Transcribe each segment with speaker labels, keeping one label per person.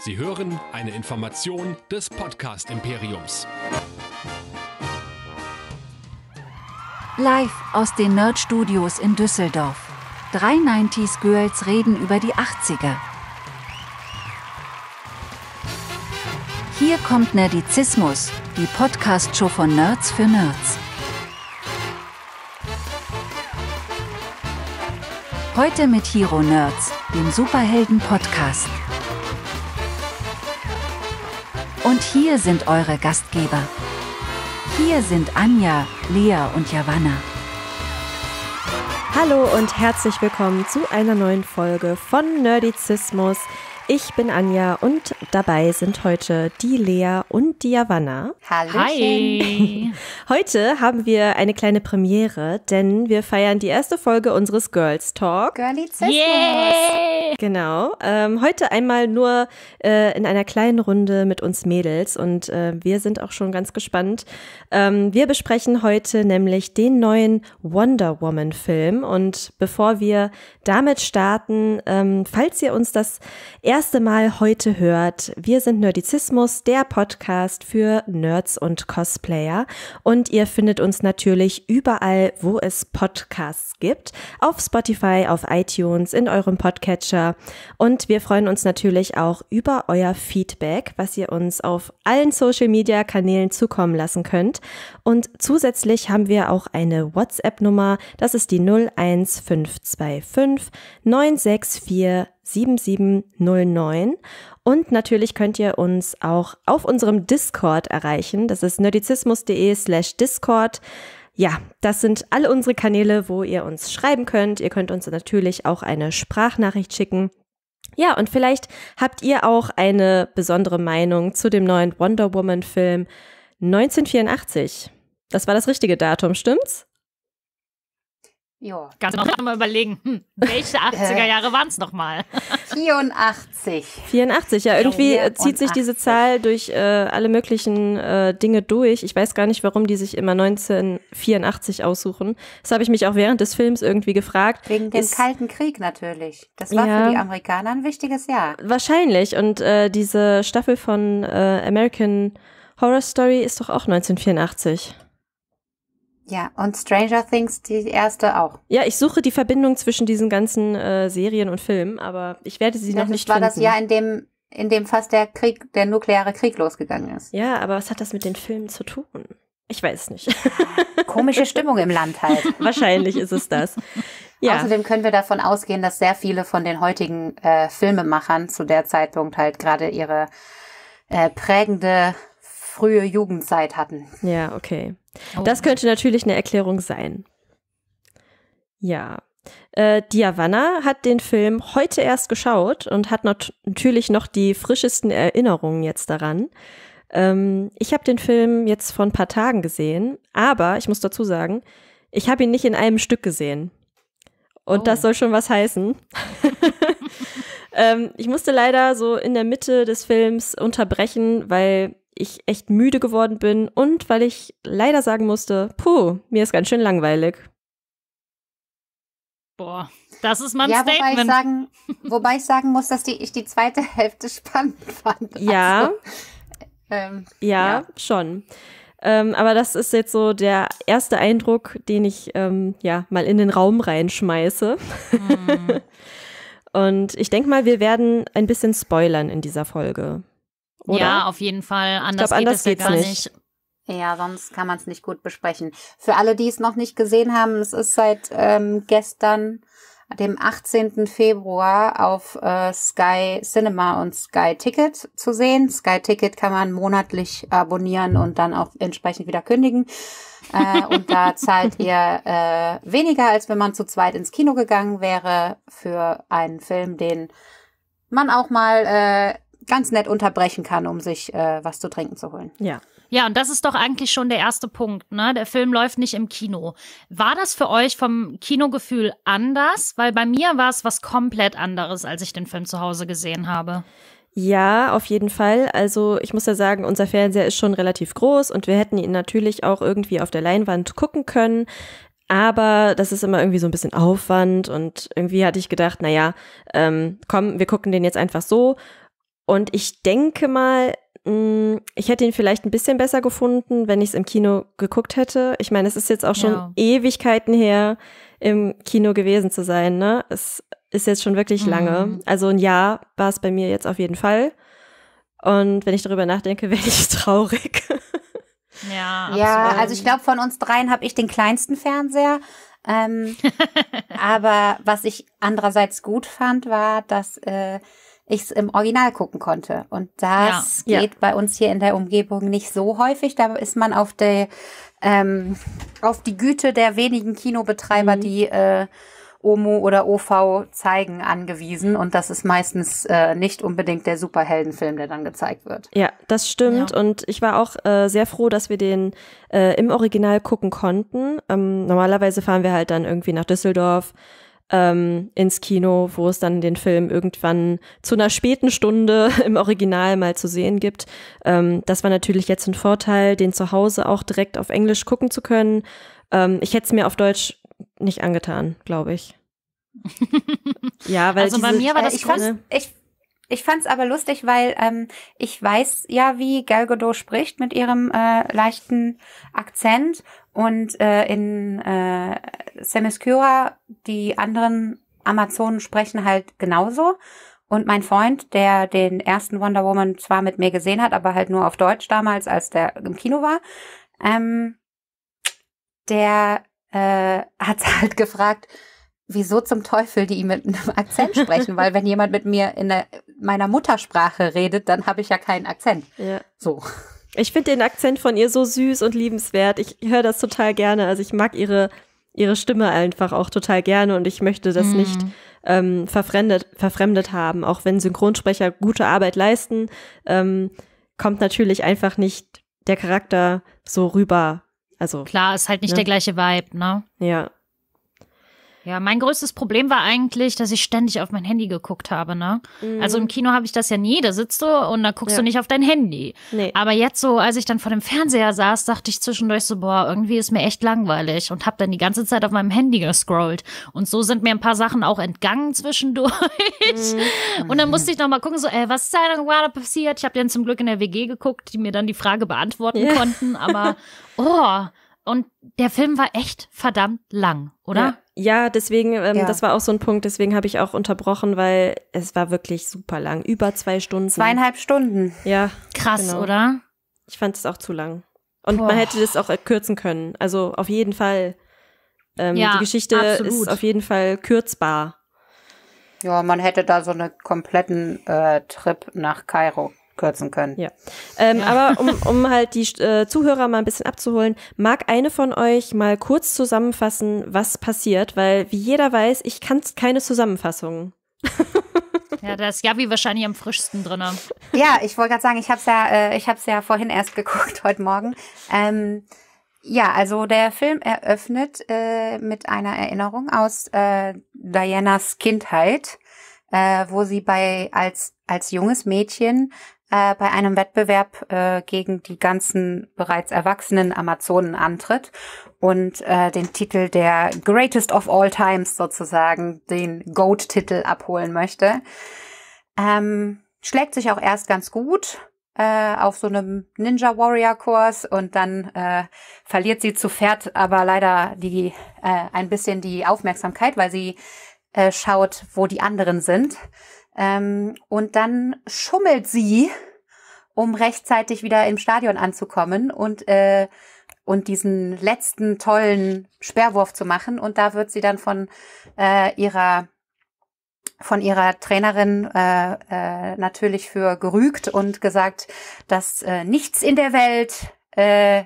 Speaker 1: Sie hören eine Information des Podcast Imperiums. Live aus den Nerd Studios in Düsseldorf. Drei 90s Girls reden über die 80er. Hier kommt Nerdizismus, die Podcast-Show von Nerds für Nerds. Heute mit Hero Nerds, dem Superhelden-Podcast.
Speaker 2: Und hier sind eure Gastgeber. Hier sind Anja, Lea und Javanna. Hallo und herzlich willkommen zu einer neuen Folge von Nerdizismus, ich bin Anja und dabei sind heute die Lea und die Javanna. Hallo. Hi. Heute haben wir eine kleine Premiere, denn wir feiern die erste Folge unseres Girls Talk. Girlie yeah. Genau. Ähm, heute einmal nur äh, in einer kleinen Runde mit uns Mädels und äh, wir sind auch schon ganz gespannt. Ähm, wir besprechen heute nämlich den neuen Wonder Woman Film und bevor wir damit starten, ähm, falls ihr uns das erste erste Mal heute hört, wir sind Nerdizismus, der Podcast für Nerds und Cosplayer. Und ihr findet uns natürlich überall, wo es Podcasts gibt. Auf Spotify, auf iTunes, in eurem Podcatcher. Und wir freuen uns natürlich auch über euer Feedback, was ihr uns auf allen Social Media Kanälen zukommen lassen könnt. Und zusätzlich haben wir auch eine WhatsApp-Nummer. Das ist die 01525 964 7709. Und natürlich könnt ihr uns auch auf unserem Discord erreichen. Das ist nerdizismus.de slash Discord. Ja, das sind alle unsere Kanäle, wo ihr uns schreiben könnt. Ihr könnt uns natürlich auch eine Sprachnachricht schicken. Ja, und vielleicht habt ihr auch eine besondere Meinung zu dem neuen Wonder Woman-Film 1984. Das war das richtige Datum, stimmt's?
Speaker 3: Ja. Kannst du noch mal überlegen, hm, welche 80er Jahre waren es nochmal? 84.
Speaker 2: 84, ja, irgendwie 84. Äh, zieht sich diese Zahl durch äh, alle möglichen äh, Dinge durch. Ich weiß gar nicht, warum die sich immer 1984 aussuchen. Das habe ich mich auch während des Films irgendwie gefragt. Wegen dem Ist,
Speaker 1: Kalten Krieg natürlich. Das war ja, für die Amerikaner ein wichtiges Jahr.
Speaker 2: Wahrscheinlich. Und äh, diese Staffel von äh, American Horror Story ist doch auch 1984. Ja, und Stranger Things, die erste auch. Ja, ich suche die Verbindung zwischen diesen ganzen äh, Serien und Filmen, aber ich werde sie ja, noch nicht finden. Das war das Jahr, in
Speaker 1: dem, in dem fast der Krieg, der nukleare Krieg losgegangen ist.
Speaker 2: Ja, aber was hat das mit den Filmen zu tun? Ich weiß nicht. Komische Stimmung im Land halt. Wahrscheinlich ist es das.
Speaker 1: Ja. Außerdem können wir davon ausgehen, dass sehr viele von den heutigen äh, Filmemachern zu der Zeitpunkt halt gerade ihre äh, prägende frühe Jugendzeit hatten.
Speaker 2: Ja, okay. Oh. Das könnte natürlich eine Erklärung sein. Ja. Äh, Diavana hat den Film heute erst geschaut und hat not natürlich noch die frischesten Erinnerungen jetzt daran. Ähm, ich habe den Film jetzt vor ein paar Tagen gesehen, aber ich muss dazu sagen, ich habe ihn nicht in einem Stück gesehen. Und oh. das soll schon was heißen. ähm, ich musste leider so in der Mitte des Films unterbrechen, weil ich echt müde geworden bin und weil ich leider sagen musste, puh, mir ist ganz schön langweilig. Boah, das ist mein ja, Statement. Wobei ich, sagen,
Speaker 1: wobei ich sagen muss, dass die, ich die zweite Hälfte spannend fand. Ja, also, ähm, ja, ja,
Speaker 2: schon. Ähm, aber das ist jetzt so der erste Eindruck, den ich ähm, ja mal in den Raum reinschmeiße. Hm. Und ich denke mal, wir werden ein bisschen spoilern in dieser Folge. Oder? Ja,
Speaker 1: auf jeden Fall. Anders, ich glaub, anders geht es ja gar nicht. nicht. Ja, sonst kann man es nicht gut besprechen. Für alle, die es noch nicht gesehen haben, es ist seit ähm, gestern, dem 18. Februar, auf äh, Sky Cinema und Sky Ticket zu sehen. Sky Ticket kann man monatlich abonnieren und dann auch entsprechend wieder kündigen. äh, und da zahlt ihr äh, weniger, als wenn man zu zweit ins Kino gegangen wäre für einen Film, den man auch mal Äh, ganz nett unterbrechen kann, um sich äh, was zu trinken zu holen.
Speaker 3: Ja. Ja, und das ist doch eigentlich schon der erste Punkt. Ne? Der Film läuft nicht im Kino. War das für euch vom Kinogefühl anders? Weil bei mir war es was komplett anderes, als ich den Film zu Hause gesehen habe.
Speaker 2: Ja, auf jeden Fall. Also ich muss ja sagen, unser Fernseher ist schon relativ groß und wir hätten ihn natürlich auch irgendwie auf der Leinwand gucken können. Aber das ist immer irgendwie so ein bisschen Aufwand und irgendwie hatte ich gedacht, naja, ähm, komm, wir gucken den jetzt einfach so und ich denke mal, hm, ich hätte ihn vielleicht ein bisschen besser gefunden, wenn ich es im Kino geguckt hätte. Ich meine, es ist jetzt auch schon ja. Ewigkeiten her, im Kino gewesen zu sein. Ne? Es ist jetzt schon wirklich mhm. lange. Also ein Jahr war es bei mir jetzt auf jeden Fall. Und wenn ich darüber nachdenke, werde ich traurig. Ja, ja also ich glaube,
Speaker 1: von uns dreien habe ich den kleinsten Fernseher. Ähm, aber was ich andererseits gut fand, war, dass äh, ich es im Original gucken konnte. Und das ja, geht ja. bei uns hier in der Umgebung nicht so häufig. Da ist man auf der ähm, auf die Güte der wenigen Kinobetreiber, mhm. die äh, OMU oder OV zeigen, angewiesen. Und das ist meistens äh, nicht unbedingt der Superheldenfilm, der dann gezeigt wird.
Speaker 2: Ja, das stimmt. Ja. Und ich war auch äh, sehr froh, dass wir den äh, im Original gucken konnten. Ähm, normalerweise fahren wir halt dann irgendwie nach Düsseldorf ähm, ins Kino, wo es dann den Film irgendwann zu einer späten Stunde im Original mal zu sehen gibt. Ähm, das war natürlich jetzt ein Vorteil, den zu Hause auch direkt auf Englisch gucken zu können. Ähm, ich hätte es mir auf Deutsch nicht angetan, glaube ich. ja, weil also diese, bei mir war das äh, ich, fand,
Speaker 1: ich ich fand's aber lustig, weil ähm, ich weiß ja, wie Gal Gadot spricht mit ihrem äh, leichten Akzent und äh, in äh, Semescura, die anderen Amazonen sprechen halt genauso. Und mein Freund, der den ersten Wonder Woman zwar mit mir gesehen hat, aber halt nur auf Deutsch damals, als der im Kino war, ähm, der äh, hat halt gefragt, wieso zum Teufel die mit einem Akzent sprechen, weil wenn jemand mit mir in der, meiner Muttersprache redet, dann habe ich ja keinen Akzent.
Speaker 2: Ja. So. Ich finde den Akzent von ihr so süß und liebenswert. Ich höre das total gerne. Also ich mag ihre, ihre Stimme einfach auch total gerne und ich möchte das mhm. nicht ähm, verfremdet, verfremdet haben. Auch wenn Synchronsprecher gute Arbeit leisten, ähm, kommt natürlich einfach nicht der Charakter so rüber. Also, Klar, ist halt nicht ne? der gleiche Vibe, ne? Ja,
Speaker 3: ja, mein größtes Problem war eigentlich, dass ich ständig auf mein Handy geguckt habe, ne? Mhm. Also im mm. Kino habe ich das ja nie, da sitzt du und da guckst ja. du nicht auf dein Handy. Nee. Aber jetzt so, als ich dann vor dem Fernseher saß, dachte ich zwischendurch so, boah, irgendwie ist mir echt langweilig und habe dann die ganze Zeit auf meinem Handy gescrollt und so sind mir ein paar Sachen auch entgangen zwischendurch. Mhm. Und dann musste ich noch mal gucken, so, ey, was ist da gerade passiert? Ich habe dann zum Glück in der WG geguckt, die mir dann die Frage beantworten ja. konnten, aber oh, und der Film war echt verdammt lang, oder?
Speaker 2: Ja, ja deswegen, ähm, ja. das war auch so ein Punkt, deswegen habe ich auch unterbrochen, weil es war wirklich super lang. Über zwei Stunden. Zweieinhalb Stunden. Ja. Krass, genau. oder? Ich fand es auch zu lang. Und Boah. man hätte das auch kürzen können. Also auf jeden Fall. Ähm, ja, die Geschichte absolut. ist auf jeden Fall kürzbar.
Speaker 1: Ja, man hätte da so einen kompletten äh, Trip nach Kairo kürzen können.
Speaker 2: Ja. Ähm, ja. Aber um, um halt die äh, Zuhörer mal ein bisschen abzuholen, mag eine von euch mal kurz zusammenfassen, was passiert, weil wie jeder weiß, ich kann keine Zusammenfassungen.
Speaker 3: Ja, da ist Javi wahrscheinlich am frischsten drin.
Speaker 1: Ja, ich wollte gerade sagen, ich habe es ja, äh, ich hab's ja vorhin erst geguckt, heute Morgen. Ähm, ja, also der Film eröffnet äh, mit einer Erinnerung aus äh, Dianas Kindheit, äh, wo sie bei als als junges Mädchen äh, bei einem Wettbewerb äh, gegen die ganzen bereits erwachsenen Amazonen antritt und äh, den Titel der Greatest of All Times sozusagen, den GOAT-Titel abholen möchte. Ähm, schlägt sich auch erst ganz gut äh, auf so einem Ninja Warrior Kurs und dann äh, verliert sie zu Pferd aber leider die äh, ein bisschen die Aufmerksamkeit, weil sie äh, schaut, wo die anderen sind ähm, und dann schummelt sie, um rechtzeitig wieder im Stadion anzukommen und, äh, und diesen letzten tollen Sperrwurf zu machen. Und da wird sie dann von äh, ihrer von ihrer Trainerin äh, äh, natürlich für gerügt und gesagt, dass äh, nichts in der Welt äh,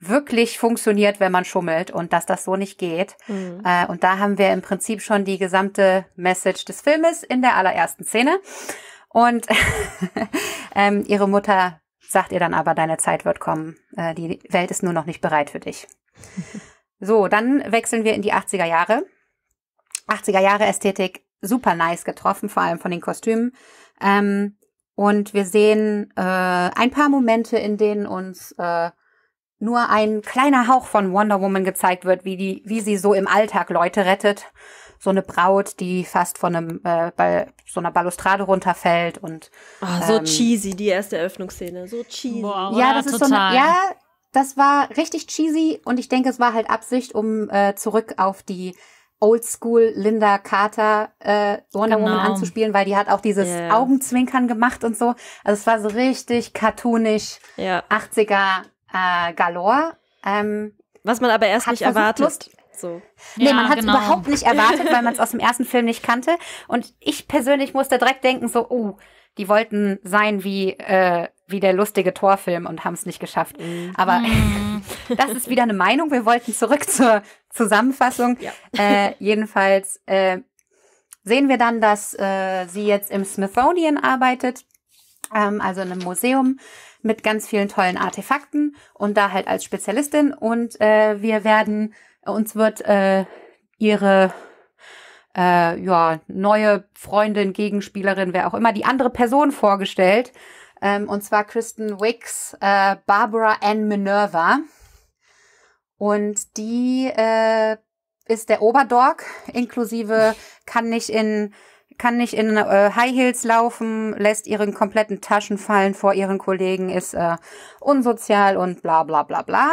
Speaker 1: wirklich funktioniert, wenn man schummelt und dass das so nicht geht. Mhm. Äh, und da haben wir im Prinzip schon die gesamte Message des Filmes in der allerersten Szene. Und ähm, ihre Mutter sagt ihr dann aber, deine Zeit wird kommen. Äh, die Welt ist nur noch nicht bereit für dich. So, dann wechseln wir in die 80er Jahre. 80er Jahre Ästhetik, super nice getroffen, vor allem von den Kostümen. Ähm, und wir sehen äh, ein paar Momente, in denen uns äh, nur ein kleiner Hauch von Wonder Woman gezeigt wird, wie die, wie sie so im Alltag Leute rettet. So eine Braut, die fast von einem äh, bei so einer Balustrade runterfällt und oh, so ähm,
Speaker 2: cheesy die erste Eröffnungsszene, so cheesy. Boah, ja, das total. ist so eine, ja,
Speaker 1: das war richtig cheesy und ich denke, es war halt Absicht, um äh, zurück auf die Oldschool Linda Carter äh, Wonder genau. Woman anzuspielen, weil die hat auch dieses yeah. Augenzwinkern gemacht und so. Also es war so richtig cartoonisch, ja. 80er äh, galore. Ähm, Was man aber erst nicht erwartet. Lust,
Speaker 2: so. Nee, ja, man hat es genau. überhaupt nicht erwartet, weil man es aus
Speaker 1: dem ersten Film nicht kannte. Und ich persönlich musste direkt denken, so, oh, die wollten sein wie, äh, wie der lustige Torfilm und haben es nicht geschafft. Mm. Aber mhm. das ist wieder eine Meinung. Wir wollten zurück zur Zusammenfassung. Ja. Äh, jedenfalls äh, sehen wir dann, dass äh, sie jetzt im Smithsonian arbeitet ähm, also in einem Museum mit ganz vielen tollen Artefakten und da halt als Spezialistin und äh, wir werden, äh, uns wird äh, ihre äh, ja, neue Freundin, Gegenspielerin, wer auch immer, die andere Person vorgestellt. Ähm, und zwar Kristen Wicks, äh, Barbara Ann Minerva. Und die äh, ist der Oberdog, inklusive kann nicht in kann nicht in äh, High Heels laufen, lässt ihren kompletten Taschen fallen vor ihren Kollegen, ist äh, unsozial und bla bla bla bla.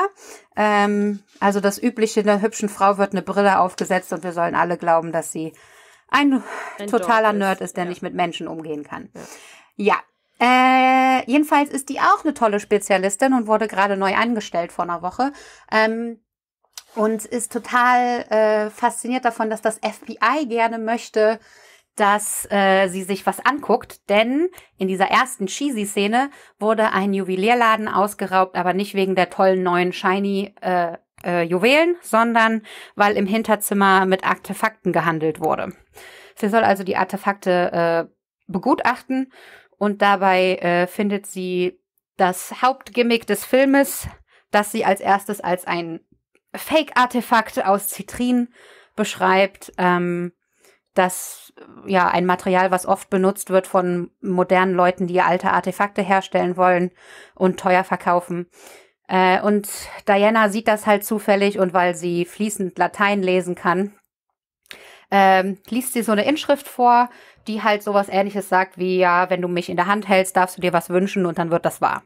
Speaker 1: Ähm, also das Übliche, einer hübschen Frau wird eine Brille aufgesetzt und wir sollen alle glauben, dass sie ein, ein totaler ist. Nerd ist, der ja. nicht mit Menschen umgehen kann. Ja. ja. Äh, jedenfalls ist die auch eine tolle Spezialistin und wurde gerade neu angestellt vor einer Woche. Ähm, und ist total äh, fasziniert davon, dass das FBI gerne möchte, dass äh, sie sich was anguckt, denn in dieser ersten Cheesy-Szene wurde ein Juwelierladen ausgeraubt, aber nicht wegen der tollen neuen Shiny äh, äh, Juwelen, sondern weil im Hinterzimmer mit Artefakten gehandelt wurde. Sie soll also die Artefakte äh, begutachten und dabei äh, findet sie das Hauptgimmick des Filmes, dass sie als erstes als ein Fake-Artefakt aus Zitrin beschreibt. Ähm, dass ja ein Material, was oft benutzt wird von modernen Leuten, die alte Artefakte herstellen wollen und teuer verkaufen. Äh, und Diana sieht das halt zufällig und weil sie fließend Latein lesen kann, ähm, liest sie so eine Inschrift vor, die halt sowas ähnliches sagt wie, ja, wenn du mich in der Hand hältst, darfst du dir was wünschen und dann wird das wahr.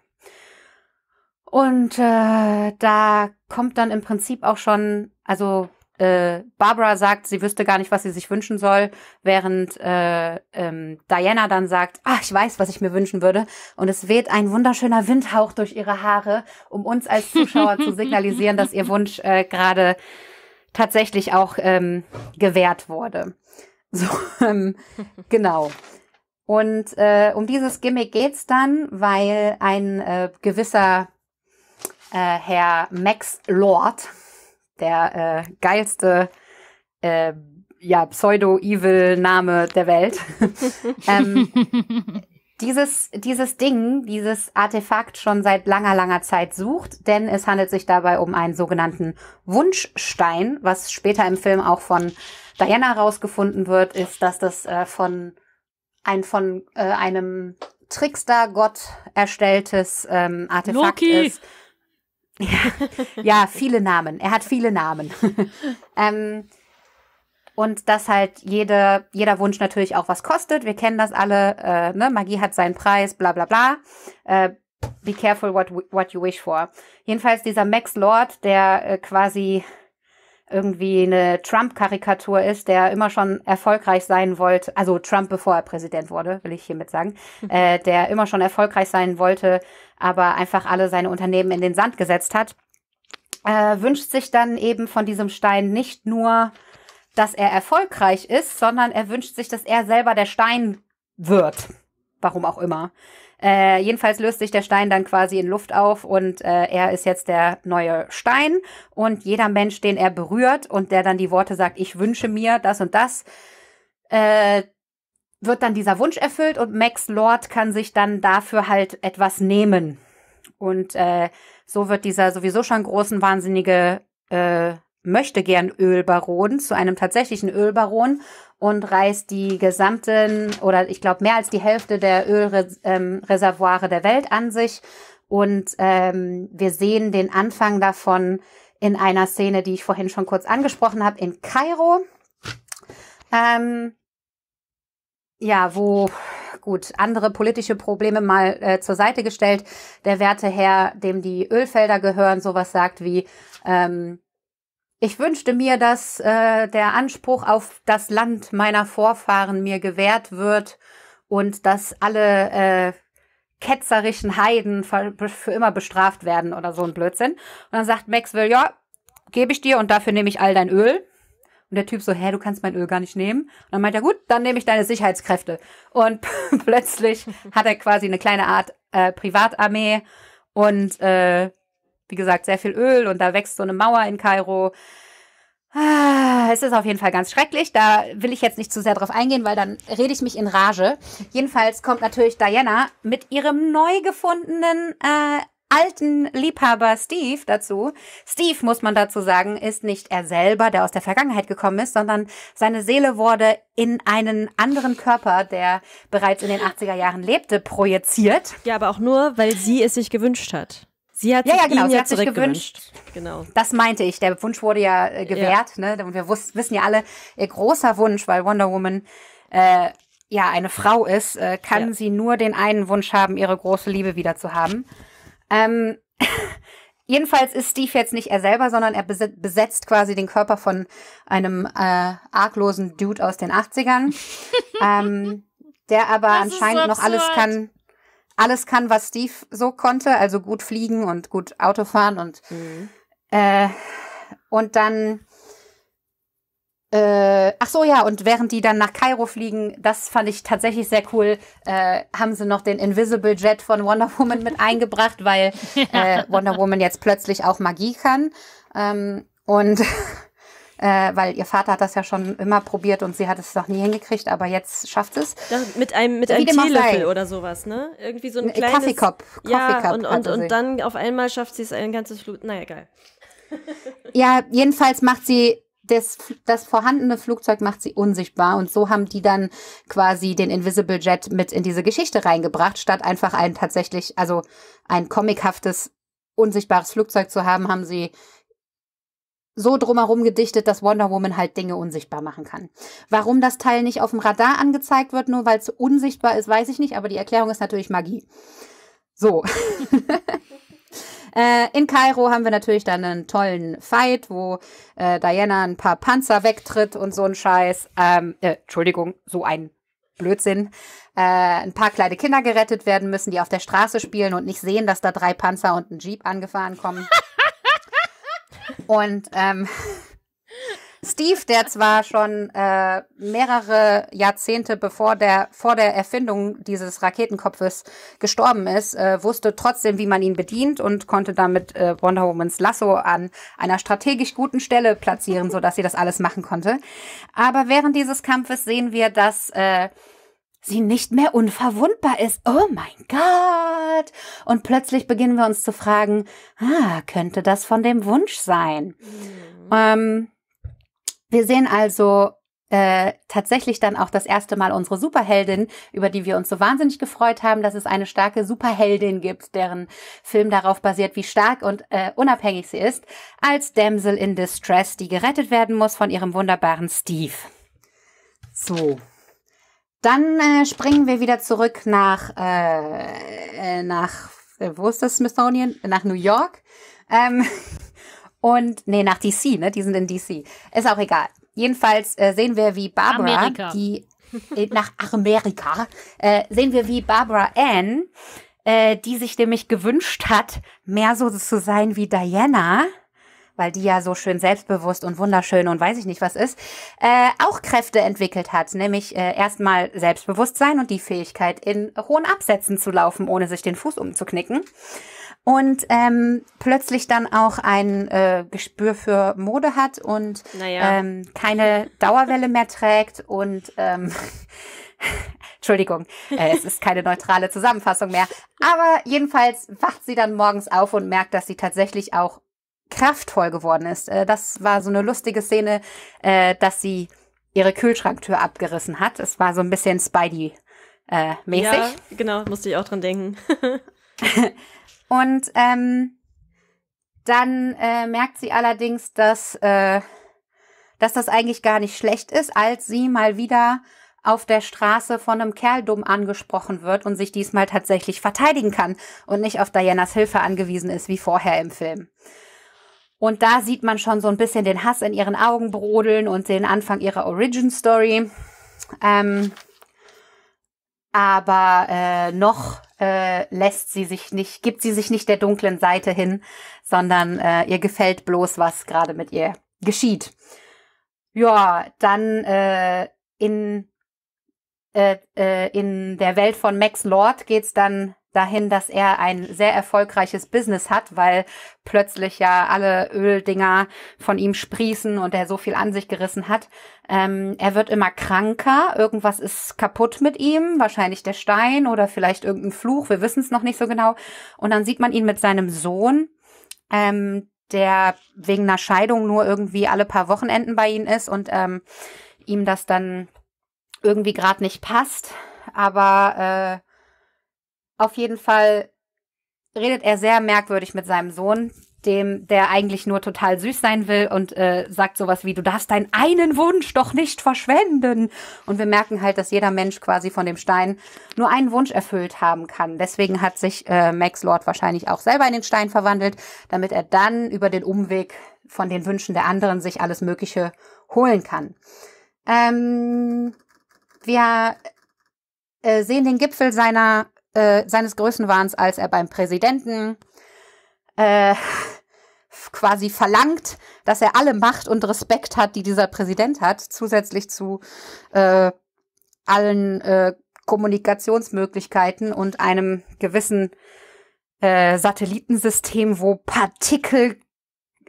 Speaker 1: Und äh, da kommt dann im Prinzip auch schon, also äh, Barbara sagt, sie wüsste gar nicht, was sie sich wünschen soll, während äh, ähm, Diana dann sagt, ah, ich weiß, was ich mir wünschen würde. Und es weht ein wunderschöner Windhauch durch ihre Haare, um uns als Zuschauer zu signalisieren, dass ihr Wunsch äh, gerade tatsächlich auch ähm, gewährt wurde. So, ähm, genau. Und äh, um dieses Gimmick geht's dann, weil ein äh, gewisser äh, Herr Max Lord der äh, geilste äh, ja, Pseudo-Evil-Name der Welt. ähm, dieses, dieses Ding, dieses Artefakt schon seit langer, langer Zeit sucht, denn es handelt sich dabei um einen sogenannten Wunschstein, was später im Film auch von Diana rausgefunden wird, ist, dass das äh, von, ein, von äh, einem Trickster-Gott erstelltes ähm, Artefakt Loki. ist. Ja, ja viele Namen. Er hat viele Namen. ähm, und dass halt jede, jeder Wunsch natürlich auch was kostet. Wir kennen das alle. Äh, ne? Magie hat seinen Preis, bla bla bla. Äh, be careful what, what you wish for. Jedenfalls dieser Max Lord, der äh, quasi irgendwie eine Trump-Karikatur ist, der immer schon erfolgreich sein wollte, also Trump, bevor er Präsident wurde, will ich hiermit sagen, mhm. äh, der immer schon erfolgreich sein wollte, aber einfach alle seine Unternehmen in den Sand gesetzt hat, äh, wünscht sich dann eben von diesem Stein nicht nur, dass er erfolgreich ist, sondern er wünscht sich, dass er selber der Stein wird. Warum auch immer. Äh, jedenfalls löst sich der Stein dann quasi in Luft auf und äh, er ist jetzt der neue Stein und jeder Mensch, den er berührt und der dann die Worte sagt, ich wünsche mir das und das, äh, wird dann dieser Wunsch erfüllt und Max Lord kann sich dann dafür halt etwas nehmen. Und äh, so wird dieser sowieso schon großen wahnsinnige äh, möchte gern Ölbaron zu einem tatsächlichen Ölbaron und reißt die gesamten oder ich glaube mehr als die Hälfte der Ölreservoire ähm, der Welt an sich. Und ähm, wir sehen den Anfang davon in einer Szene, die ich vorhin schon kurz angesprochen habe, in Kairo. Ähm, ja, wo gut andere politische Probleme mal äh, zur Seite gestellt. Der Werteherr, dem die Ölfelder gehören, sowas sagt wie ähm, ich wünschte mir, dass äh, der Anspruch auf das Land meiner Vorfahren mir gewährt wird und dass alle äh, ketzerischen Heiden für immer bestraft werden oder so ein Blödsinn. Und dann sagt Maxwell, ja, gebe ich dir und dafür nehme ich all dein Öl. Und der Typ so, hä, du kannst mein Öl gar nicht nehmen. Und dann meint er, gut, dann nehme ich deine Sicherheitskräfte. Und plötzlich hat er quasi eine kleine Art äh, Privatarmee und äh, wie gesagt, sehr viel Öl und da wächst so eine Mauer in Kairo. Ah, es ist auf jeden Fall ganz schrecklich. Da will ich jetzt nicht zu sehr drauf eingehen, weil dann rede ich mich in Rage. Jedenfalls kommt natürlich Diana mit ihrem neu gefundenen äh, alten Liebhaber Steve dazu. Steve, muss man dazu sagen, ist nicht er selber, der aus der Vergangenheit gekommen ist, sondern seine Seele wurde in einen anderen Körper, der bereits in den 80er Jahren lebte, projiziert.
Speaker 2: Ja, aber auch nur, weil sie es sich gewünscht hat. Sie hat ja, sich genau, ja, genau. Sie hat sich gewünscht. Genau.
Speaker 1: Das meinte ich. Der Wunsch wurde ja äh, gewährt. Ja. Ne? Und wir wussten, wissen ja alle, ihr großer Wunsch, weil Wonder Woman äh, ja eine Frau ist, äh, kann ja. sie nur den einen Wunsch haben, ihre große Liebe wieder zu haben. Ähm, jedenfalls ist Steve jetzt nicht er selber, sondern er besetzt quasi den Körper von einem äh, arglosen Dude aus den 80ern, ähm, der aber das anscheinend so noch alles kann alles kann, was Steve so konnte, also gut fliegen und gut Auto fahren und mhm. äh, und dann äh, ach so, ja, und während die dann nach Kairo fliegen, das fand ich tatsächlich sehr cool, äh, haben sie noch den Invisible Jet von Wonder Woman mit eingebracht, weil äh, Wonder Woman jetzt plötzlich auch Magie kann. Ähm, und äh, weil ihr Vater hat das ja schon immer probiert und sie hat es noch nie hingekriegt, aber jetzt schafft es. Das mit einem, mit einem Teelöffel oder
Speaker 2: sowas, ne? Irgendwie so ein kleines... Coffee Cup. Coffee ja, Cup und, und, und dann auf einmal schafft sie es ein ganzes Flug... Naja, geil.
Speaker 1: ja, jedenfalls macht sie das, das, vorhandene Flugzeug macht sie unsichtbar und so haben die dann quasi den Invisible Jet mit in diese Geschichte reingebracht, statt einfach ein tatsächlich, also ein comichaftes, unsichtbares Flugzeug zu haben, haben sie so drumherum gedichtet, dass Wonder Woman halt Dinge unsichtbar machen kann. Warum das Teil nicht auf dem Radar angezeigt wird, nur weil es unsichtbar ist, weiß ich nicht, aber die Erklärung ist natürlich Magie. So. Äh, in Kairo haben wir natürlich dann einen tollen Fight, wo äh, Diana ein paar Panzer wegtritt und so ein Scheiß. Ähm, äh, Entschuldigung, so ein Blödsinn. Äh, ein paar kleine Kinder gerettet werden müssen, die auf der Straße spielen und nicht sehen, dass da drei Panzer und ein Jeep angefahren kommen. Und ähm, Steve, der zwar schon äh, mehrere Jahrzehnte bevor der, vor der Erfindung dieses Raketenkopfes gestorben ist, äh, wusste trotzdem, wie man ihn bedient und konnte damit äh, Wonder Womans Lasso an einer strategisch guten Stelle platzieren, sodass sie das alles machen konnte. Aber während dieses Kampfes sehen wir, dass äh, sie nicht mehr unverwundbar ist. Oh mein Gott! Und plötzlich beginnen wir uns zu fragen, ah, könnte das von dem Wunsch sein? Mhm. Ähm, wir sehen also äh, tatsächlich dann auch das erste Mal unsere Superheldin, über die wir uns so wahnsinnig gefreut haben, dass es eine starke Superheldin gibt, deren Film darauf basiert, wie stark und äh, unabhängig sie ist, als Damsel in Distress, die gerettet werden muss von ihrem wunderbaren Steve. So. Dann äh, springen wir wieder zurück nach, äh, äh, nach, äh, wo ist das Smithsonian? Nach New York. Ähm, und, nee, nach DC, ne? Die sind in DC. Ist auch egal. Jedenfalls äh, sehen wir, wie Barbara, Amerika. die äh, nach Amerika, äh, sehen wir, wie Barbara Ann, äh, die sich nämlich gewünscht hat, mehr so zu sein wie Diana, weil die ja so schön selbstbewusst und wunderschön und weiß ich nicht was ist, äh, auch Kräfte entwickelt hat, nämlich äh, erstmal Selbstbewusstsein und die Fähigkeit, in hohen Absätzen zu laufen, ohne sich den Fuß umzuknicken. Und ähm, plötzlich dann auch ein äh, Gespür für Mode hat und naja. ähm, keine Dauerwelle mehr trägt und ähm, Entschuldigung, äh, es ist keine neutrale Zusammenfassung mehr. Aber jedenfalls wacht sie dann morgens auf und merkt, dass sie tatsächlich auch kraftvoll geworden ist. Äh, das war so eine lustige Szene, äh, dass sie ihre Kühlschranktür abgerissen hat. Es war so ein bisschen Spidey-mäßig. Äh, ja,
Speaker 2: genau, musste ich auch dran denken.
Speaker 1: Und ähm, dann äh, merkt sie allerdings, dass, äh, dass das eigentlich gar nicht schlecht ist, als sie mal wieder auf der Straße von einem Kerl dumm angesprochen wird und sich diesmal tatsächlich verteidigen kann und nicht auf Dianas Hilfe angewiesen ist, wie vorher im Film. Und da sieht man schon so ein bisschen den Hass in ihren Augen brodeln und den Anfang ihrer Origin Story. Ähm, aber äh, noch äh, lässt sie sich nicht, gibt sie sich nicht der dunklen Seite hin, sondern äh, ihr gefällt bloß, was gerade mit ihr geschieht. Ja, dann äh, in, äh, äh, in der Welt von Max Lord geht's dann dahin, dass er ein sehr erfolgreiches Business hat, weil plötzlich ja alle Öldinger von ihm sprießen und er so viel an sich gerissen hat. Ähm, er wird immer kranker, irgendwas ist kaputt mit ihm, wahrscheinlich der Stein oder vielleicht irgendein Fluch, wir wissen es noch nicht so genau. Und dann sieht man ihn mit seinem Sohn, ähm, der wegen einer Scheidung nur irgendwie alle paar Wochenenden bei ihm ist und ähm, ihm das dann irgendwie gerade nicht passt. Aber äh, auf jeden Fall redet er sehr merkwürdig mit seinem Sohn, dem der eigentlich nur total süß sein will und äh, sagt sowas wie, du darfst deinen einen Wunsch doch nicht verschwenden. Und wir merken halt, dass jeder Mensch quasi von dem Stein nur einen Wunsch erfüllt haben kann. Deswegen hat sich äh, Max Lord wahrscheinlich auch selber in den Stein verwandelt, damit er dann über den Umweg von den Wünschen der anderen sich alles Mögliche holen kann. Ähm, wir äh, sehen den Gipfel seiner äh, seines Größenwahns, als er beim Präsidenten äh, quasi verlangt, dass er alle Macht und Respekt hat, die dieser Präsident hat, zusätzlich zu äh, allen äh, Kommunikationsmöglichkeiten und einem gewissen äh, Satellitensystem, wo Partikel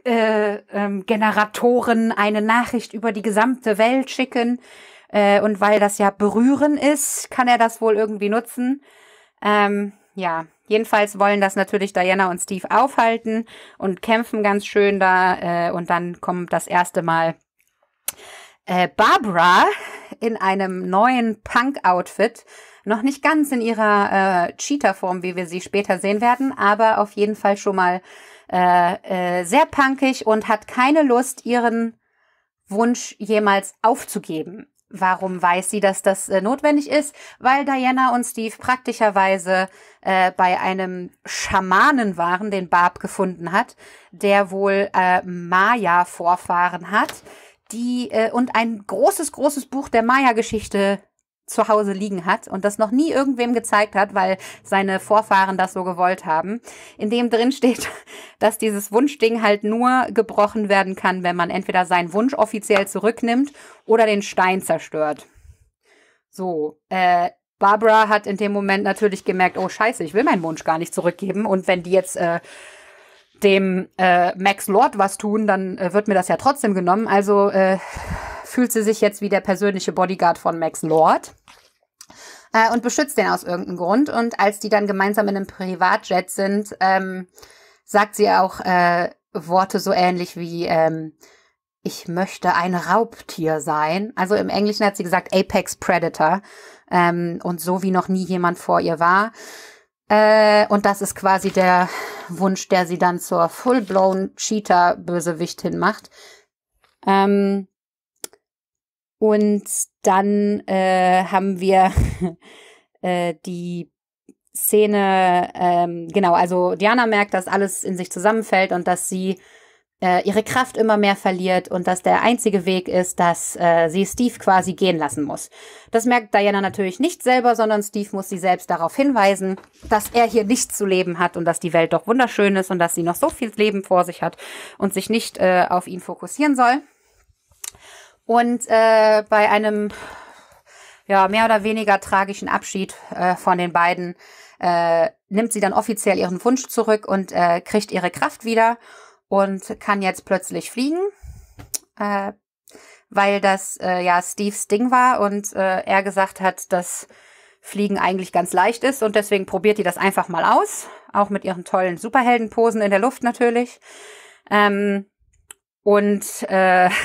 Speaker 1: äh, ähm, Generatoren eine Nachricht über die gesamte Welt schicken. Äh, und weil das ja berühren ist, kann er das wohl irgendwie nutzen. Ähm, ja, jedenfalls wollen das natürlich Diana und Steve aufhalten und kämpfen ganz schön da. Äh, und dann kommt das erste Mal äh, Barbara in einem neuen Punk-Outfit. Noch nicht ganz in ihrer äh, Cheater-Form, wie wir sie später sehen werden, aber auf jeden Fall schon mal äh, äh, sehr punkig und hat keine Lust, ihren Wunsch jemals aufzugeben. Warum weiß sie, dass das äh, notwendig ist? Weil Diana und Steve praktischerweise äh, bei einem Schamanen waren, den Barb gefunden hat, der wohl äh, Maya-Vorfahren hat, die äh, und ein großes, großes Buch der Maya-Geschichte zu Hause liegen hat und das noch nie irgendwem gezeigt hat, weil seine Vorfahren das so gewollt haben, in dem drin steht, dass dieses Wunschding halt nur gebrochen werden kann, wenn man entweder seinen Wunsch offiziell zurücknimmt oder den Stein zerstört. So, äh, Barbara hat in dem Moment natürlich gemerkt, oh scheiße, ich will meinen Wunsch gar nicht zurückgeben und wenn die jetzt äh, dem äh, Max Lord was tun, dann äh, wird mir das ja trotzdem genommen. Also äh, fühlt sie sich jetzt wie der persönliche Bodyguard von Max Lord äh, und beschützt den aus irgendeinem Grund. Und als die dann gemeinsam in einem Privatjet sind, ähm, sagt sie auch äh, Worte so ähnlich wie ähm, ich möchte ein Raubtier sein. Also im Englischen hat sie gesagt Apex Predator ähm, und so wie noch nie jemand vor ihr war. Äh, und das ist quasi der Wunsch, der sie dann zur full-blown Cheetah-Bösewichtin macht. Ähm, und dann äh, haben wir äh, die Szene, ähm, genau, also Diana merkt, dass alles in sich zusammenfällt und dass sie äh, ihre Kraft immer mehr verliert und dass der einzige Weg ist, dass äh, sie Steve quasi gehen lassen muss. Das merkt Diana natürlich nicht selber, sondern Steve muss sie selbst darauf hinweisen, dass er hier nichts zu leben hat und dass die Welt doch wunderschön ist und dass sie noch so viel Leben vor sich hat und sich nicht äh, auf ihn fokussieren soll. Und äh, bei einem ja, mehr oder weniger tragischen Abschied äh, von den beiden äh, nimmt sie dann offiziell ihren Wunsch zurück und äh, kriegt ihre Kraft wieder und kann jetzt plötzlich fliegen, äh, weil das äh, ja Steves Ding war und äh, er gesagt hat, dass Fliegen eigentlich ganz leicht ist und deswegen probiert die das einfach mal aus, auch mit ihren tollen Superheldenposen in der Luft natürlich. Ähm, und äh,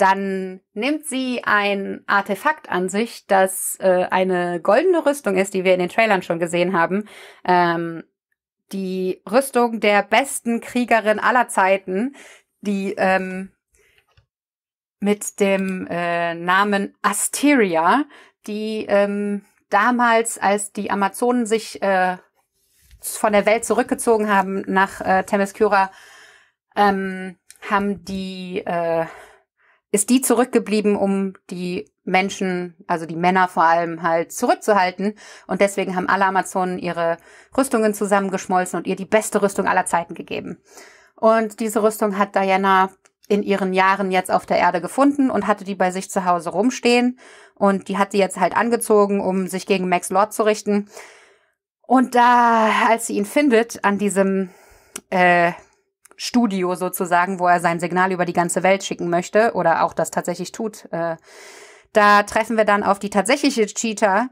Speaker 1: dann nimmt sie ein Artefakt an sich, das äh, eine goldene Rüstung ist, die wir in den Trailern schon gesehen haben. Ähm, die Rüstung der besten Kriegerin aller Zeiten, die ähm, mit dem äh, Namen Asteria, die ähm, damals, als die Amazonen sich äh, von der Welt zurückgezogen haben nach äh, Themyscira, ähm, haben die äh, ist die zurückgeblieben, um die Menschen, also die Männer vor allem halt zurückzuhalten. Und deswegen haben alle Amazonen ihre Rüstungen zusammengeschmolzen und ihr die beste Rüstung aller Zeiten gegeben. Und diese Rüstung hat Diana in ihren Jahren jetzt auf der Erde gefunden und hatte die bei sich zu Hause rumstehen. Und die hat sie jetzt halt angezogen, um sich gegen Max Lord zu richten. Und da, als sie ihn findet, an diesem äh, Studio sozusagen, wo er sein Signal über die ganze Welt schicken möchte oder auch das tatsächlich tut. Äh, da treffen wir dann auf die tatsächliche Cheetah,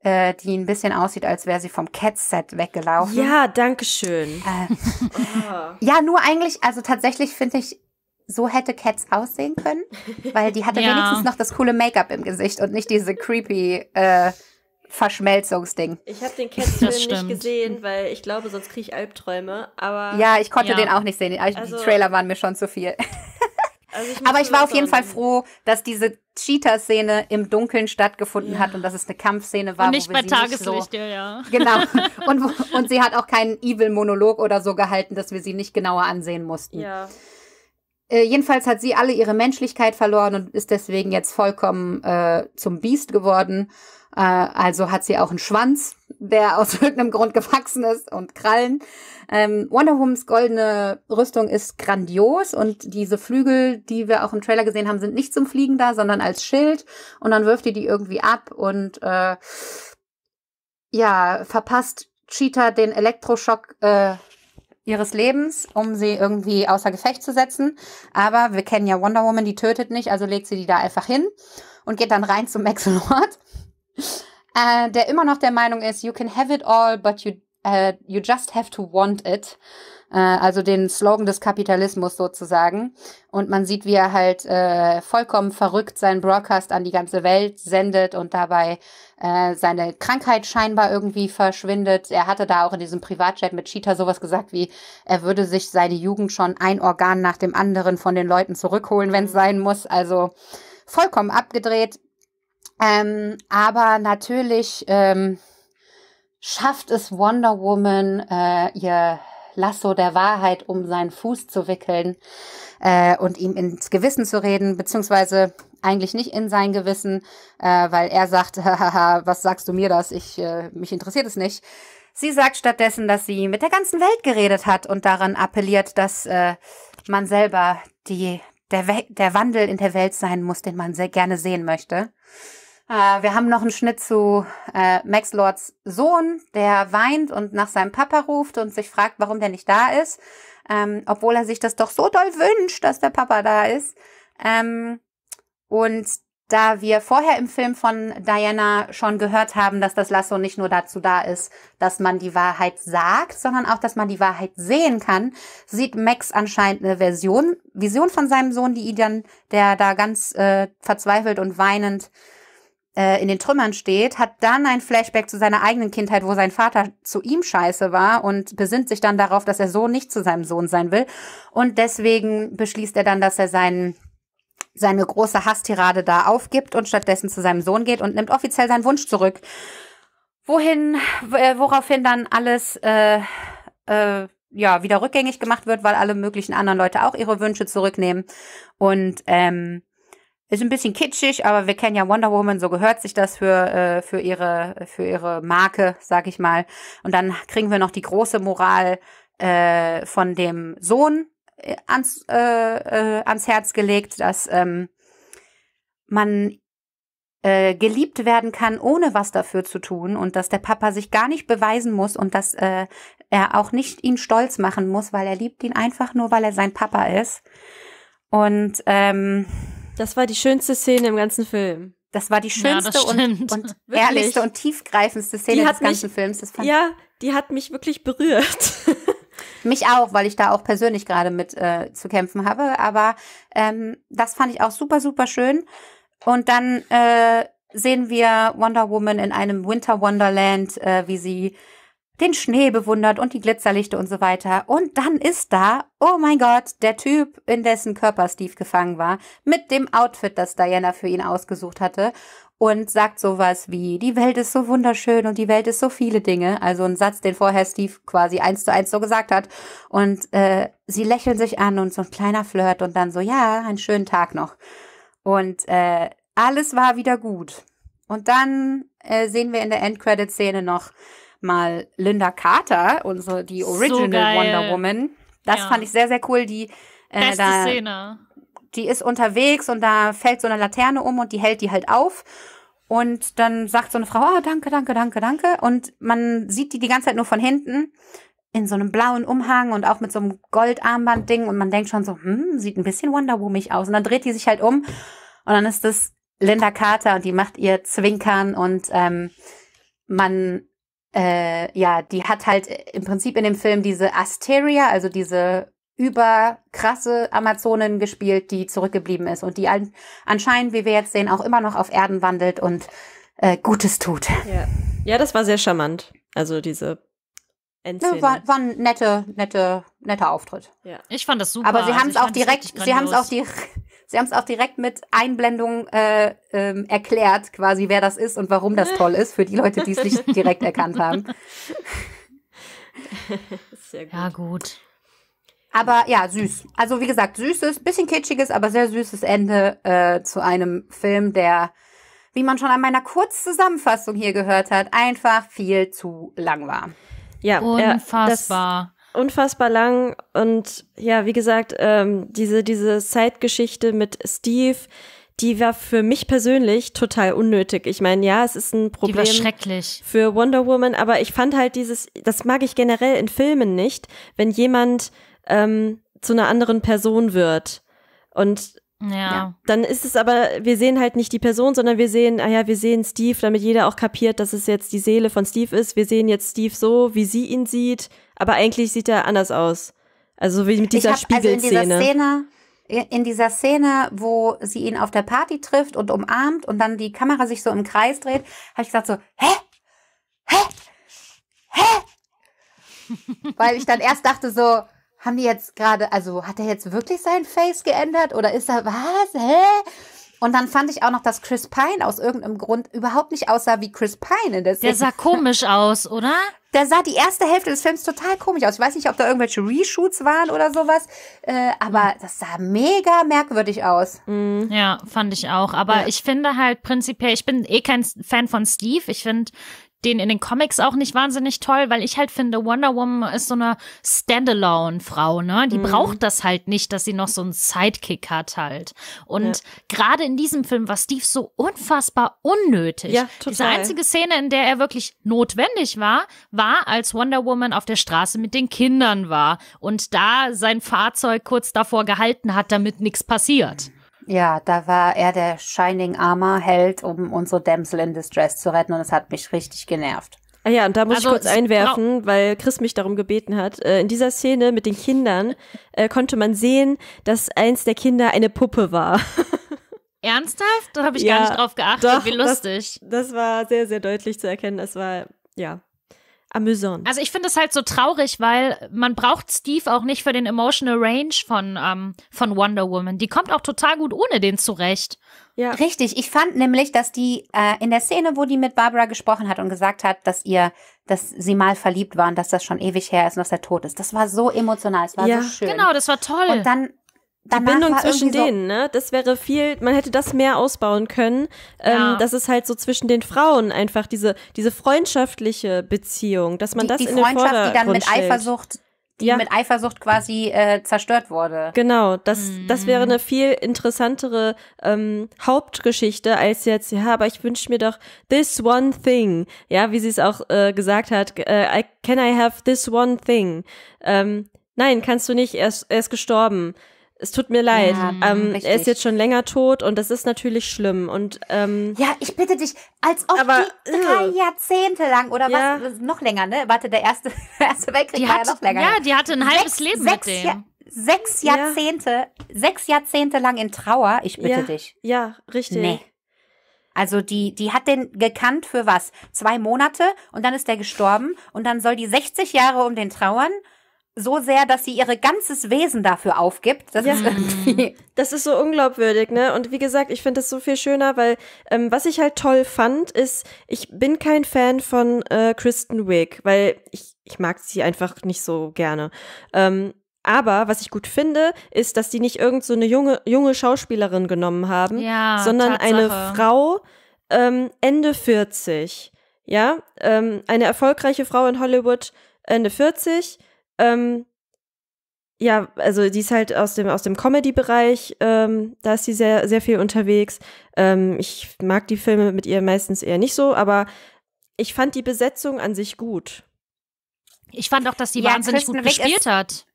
Speaker 1: äh, die ein bisschen aussieht, als wäre sie vom Cat-Set weggelaufen. Ja,
Speaker 2: danke schön. Äh,
Speaker 1: ja, nur eigentlich, also tatsächlich finde ich, so hätte Cats aussehen können, weil die hatte ja. wenigstens noch das coole Make-up im Gesicht und nicht diese creepy äh, Verschmelzungsding. Ich habe den Catfilm nicht
Speaker 2: gesehen, weil ich glaube, sonst kriege ich Albträume. Aber ja, ich konnte ja. den auch nicht sehen. Also, also, die Trailer
Speaker 1: waren mir schon zu viel. Also ich aber ich war auf jeden Fall froh, dass diese cheetah szene im Dunkeln stattgefunden ja. hat und dass es eine Kampfszene war. Und nicht bei Tageslicht, so,
Speaker 2: ja, ja. Genau.
Speaker 1: Und, und sie hat auch keinen Evil-Monolog oder so gehalten, dass wir sie nicht genauer ansehen mussten. Ja. Äh, jedenfalls hat sie alle ihre Menschlichkeit verloren und ist deswegen jetzt vollkommen äh, zum Biest geworden. Äh, also hat sie auch einen Schwanz, der aus irgendeinem Grund gewachsen ist und Krallen. Ähm, Wonder Womans goldene Rüstung ist grandios und diese Flügel, die wir auch im Trailer gesehen haben, sind nicht zum Fliegen da, sondern als Schild. Und dann wirft ihr die irgendwie ab und äh, ja, verpasst Cheetah den Elektroschock. Äh, ihres Lebens, um sie irgendwie außer Gefecht zu setzen. Aber wir kennen ja Wonder Woman, die tötet nicht, also legt sie die da einfach hin und geht dann rein zum Maxelord, äh, der immer noch der Meinung ist, you can have it all, but you, uh, you just have to want it äh, also den Slogan des Kapitalismus sozusagen. Und man sieht, wie er halt äh, vollkommen verrückt seinen Broadcast an die ganze Welt sendet und dabei äh, seine Krankheit scheinbar irgendwie verschwindet. Er hatte da auch in diesem Privatchat mit Cheetah sowas gesagt wie, er würde sich seine Jugend schon ein Organ nach dem anderen von den Leuten zurückholen, wenn es mhm. sein muss. Also vollkommen abgedreht. Ähm, aber natürlich ähm, schafft es Wonder Woman, äh, ihr Lasso der Wahrheit um seinen Fuß zu wickeln äh, und ihm ins Gewissen zu reden, beziehungsweise eigentlich nicht in sein Gewissen, äh, weil er sagt, was sagst du mir das? Ich äh, mich interessiert es nicht. Sie sagt stattdessen, dass sie mit der ganzen Welt geredet hat und daran appelliert, dass äh, man selber die der, der Wandel in der Welt sein muss, den man sehr gerne sehen möchte. Äh, wir haben noch einen Schnitt zu äh, Max Lords Sohn, der weint und nach seinem Papa ruft und sich fragt, warum der nicht da ist, ähm, obwohl er sich das doch so doll wünscht, dass der Papa da ist. Ähm, und da wir vorher im Film von Diana schon gehört haben, dass das Lasso nicht nur dazu da ist, dass man die Wahrheit sagt, sondern auch, dass man die Wahrheit sehen kann, sieht Max anscheinend eine Version, Vision von seinem Sohn, die ihn der da ganz äh, verzweifelt und weinend äh, in den Trümmern steht, hat dann ein Flashback zu seiner eigenen Kindheit, wo sein Vater zu ihm scheiße war und besinnt sich dann darauf, dass er so nicht zu seinem Sohn sein will. Und deswegen beschließt er dann, dass er seinen seine große Hasstirade da aufgibt und stattdessen zu seinem Sohn geht und nimmt offiziell seinen Wunsch zurück. Wohin, äh, woraufhin dann alles äh, äh, ja wieder rückgängig gemacht wird, weil alle möglichen anderen Leute auch ihre Wünsche zurücknehmen. Und ähm, ist ein bisschen kitschig, aber wir kennen ja Wonder Woman, so gehört sich das für, äh, für, ihre, für ihre Marke, sag ich mal. Und dann kriegen wir noch die große Moral äh, von dem Sohn äh, ans, äh, äh, ans Herz gelegt, dass ähm, man äh, geliebt werden kann, ohne was dafür zu tun und dass der Papa sich gar nicht beweisen muss und dass äh, er auch nicht ihn stolz machen muss, weil er liebt ihn einfach nur, weil er sein Papa ist.
Speaker 2: Und ähm, das war die schönste Szene im ganzen Film. Das war die schönste ja, und, und ehrlichste und
Speaker 1: tiefgreifendste Szene des ganzen mich, Films. Das fand ja, die hat mich
Speaker 2: wirklich berührt.
Speaker 1: Mich auch, weil ich da auch persönlich gerade mit äh, zu kämpfen habe. Aber ähm, das fand ich auch super, super schön. Und dann äh, sehen wir Wonder Woman in einem Winter Wonderland, äh, wie sie den Schnee bewundert und die Glitzerlichte und so weiter. Und dann ist da, oh mein Gott, der Typ, in dessen Körper Steve gefangen war, mit dem Outfit, das Diana für ihn ausgesucht hatte. Und sagt sowas wie, die Welt ist so wunderschön und die Welt ist so viele Dinge. Also ein Satz, den vorher Steve quasi eins zu eins so gesagt hat. Und äh, sie lächeln sich an und so ein kleiner Flirt und dann so, ja, einen schönen Tag noch. Und äh, alles war wieder gut. Und dann äh, sehen wir in der Endcredit-Szene noch, mal Linda Carter, unsere die Original so Wonder Woman. Das ja. fand ich sehr, sehr cool. Die äh, Beste da, Szene. Die ist unterwegs und da fällt so eine Laterne um und die hält die halt auf. Und dann sagt so eine Frau, ah, oh, danke, danke, danke, danke. Und man sieht die die ganze Zeit nur von hinten in so einem blauen Umhang und auch mit so einem Goldarmband-Ding. Und man denkt schon so, hm, sieht ein bisschen Wonder Woman aus. Und dann dreht die sich halt um. Und dann ist das Linda Carter und die macht ihr Zwinkern und ähm, man äh, ja, die hat halt äh, im Prinzip in dem Film diese Asteria, also diese überkrasse Amazonin gespielt, die zurückgeblieben ist und die an, anscheinend, wie wir jetzt sehen, auch immer noch auf Erden wandelt
Speaker 2: und äh, Gutes tut. Ja. ja, das war sehr charmant. Also diese Endszene. Ja,
Speaker 1: war, war ein nette, nette, netter Auftritt.
Speaker 3: Ja. Ich fand das
Speaker 2: super. Aber sie also haben es
Speaker 1: auch direkt, sie haben es auch direkt Sie haben es auch direkt mit Einblendung äh, ähm, erklärt, quasi wer das ist und warum das toll ist, für die Leute, die es nicht direkt erkannt haben.
Speaker 3: Sehr gut. Ja, gut.
Speaker 1: Aber ja, süß. Also wie gesagt, süßes, bisschen kitschiges, aber sehr süßes Ende äh, zu einem Film, der, wie man schon an meiner Kurzzusammenfassung hier gehört hat, einfach viel zu lang war.
Speaker 2: Ja, unfassbar. Äh, das, unfassbar lang und ja, wie gesagt, ähm, diese, diese Zeitgeschichte mit Steve, die war für mich persönlich total unnötig. Ich meine, ja, es ist ein Problem die war schrecklich. für Wonder Woman, aber ich fand halt dieses, das mag ich generell in Filmen nicht, wenn jemand ähm, zu einer anderen Person wird. Und ja. ja. Dann ist es aber, wir sehen halt nicht die Person, sondern wir sehen, ah ja, wir sehen Steve, damit jeder auch kapiert, dass es jetzt die Seele von Steve ist. Wir sehen jetzt Steve so, wie sie ihn sieht, aber eigentlich sieht er anders aus. Also wie mit dieser Spiegelszene. Also in
Speaker 1: dieser in dieser Szene, wo sie ihn auf der Party trifft und umarmt und dann die Kamera sich so im Kreis dreht, habe ich gesagt so, hä? Hä? Hä? Weil ich dann erst dachte so, haben die jetzt gerade, also hat er jetzt wirklich sein Face geändert oder ist er was? Hä? Und dann fand ich auch noch, dass Chris Pine aus irgendeinem Grund überhaupt nicht aussah wie Chris Pine. In der, der sah komisch
Speaker 3: aus, oder?
Speaker 1: Der sah die erste Hälfte des Films total komisch aus. Ich weiß nicht, ob da irgendwelche Reshoots waren oder sowas, äh, aber mhm. das sah
Speaker 3: mega merkwürdig aus. Mhm. Ja, fand ich auch. Aber ja. ich finde halt prinzipiell, ich bin eh kein Fan von Steve. Ich finde, den in den Comics auch nicht wahnsinnig toll, weil ich halt finde, Wonder Woman ist so eine Standalone-Frau, ne? Die mhm. braucht das halt nicht, dass sie noch so einen Sidekick hat halt. Und ja. gerade in diesem Film war Steve so unfassbar unnötig. Ja, total. Diese einzige Szene, in der er wirklich notwendig war, war, als Wonder Woman auf der Straße mit den Kindern war und da sein Fahrzeug kurz davor gehalten hat, damit nichts passiert.
Speaker 1: Ja, da war er der Shining Armor Held, um unsere Damsel in Distress zu retten und es hat mich richtig genervt.
Speaker 2: Ah ja, und da muss also, ich kurz einwerfen, weil Chris mich darum gebeten hat. Äh, in dieser Szene mit den Kindern äh, konnte man sehen, dass eins der Kinder eine Puppe war. Ernsthaft? Da habe ich ja, gar nicht drauf geachtet. Doch, Wie lustig. Das, das war sehr, sehr deutlich zu erkennen. Es war, ja, amüsant. Also ich finde es
Speaker 3: halt so traurig, weil man braucht Steve auch nicht für den emotional Range von, ähm, von Wonder Woman. Die kommt auch total gut ohne den zurecht. Ja. Richtig, ich fand nämlich, dass die
Speaker 1: äh, in der Szene, wo die mit Barbara gesprochen hat und gesagt hat, dass ihr, dass sie mal verliebt war und dass das schon ewig her ist und dass er tot ist. Das war so emotional, es war ja. so schön. Genau,
Speaker 2: das war toll. Und
Speaker 1: dann die Bindung zwischen denen,
Speaker 2: ne? Das wäre viel, man hätte das mehr ausbauen können, ähm, ja. ähm, dass es halt so zwischen den Frauen einfach diese, diese freundschaftliche Beziehung, dass man die, das die in den Vordergrund Die Freundschaft, die dann mit stellt. Eifersucht
Speaker 1: die ja. mit Eifersucht quasi äh, zerstört wurde.
Speaker 2: Genau, das, mhm. das wäre eine viel interessantere ähm, Hauptgeschichte als jetzt, ja, aber ich wünsche mir doch this one thing. Ja, wie sie es auch äh, gesagt hat, äh, I, can I have this one thing? Ähm, nein, kannst du nicht, er ist, er ist gestorben. Es tut mir leid. Ja, ähm, er ist jetzt schon länger tot und das ist natürlich schlimm. Und ähm, ja, ich bitte dich, als ob aber, die drei äh,
Speaker 1: Jahrzehnte lang oder ja. was noch länger, ne? Warte, der erste, erste Weltkrieg die war hat, ja noch länger. Ja, die hatte ein halbes Leben sechs mit dem. Ja sechs Jahrzehnte, ja. sechs Jahrzehnte lang in Trauer, ich bitte ja, dich. Ja, richtig. Nee. Also die, die hat den gekannt für was? Zwei Monate und dann ist der gestorben und dann soll die 60 Jahre
Speaker 2: um den trauern so sehr, dass sie ihre ganzes Wesen dafür aufgibt. Das ja. ist irgendwie. Das ist so unglaubwürdig, ne? Und wie gesagt, ich finde das so viel schöner, weil ähm, was ich halt toll fand, ist, ich bin kein Fan von äh, Kristen Wiig, weil ich, ich mag sie einfach nicht so gerne. Ähm, aber was ich gut finde, ist, dass die nicht irgend so eine junge, junge Schauspielerin genommen haben, ja, sondern Tatsache. eine Frau ähm, Ende 40. Ja, ähm, eine erfolgreiche Frau in Hollywood Ende 40 ähm, ja, also die ist halt aus dem, aus dem Comedy-Bereich, ähm, da ist sie sehr, sehr viel unterwegs. Ähm, ich mag die Filme mit ihr meistens eher nicht so, aber ich fand die Besetzung an sich gut. Ich
Speaker 1: fand auch, dass die ja, wahnsinnig Kristen gut Wick gespielt ist, hat.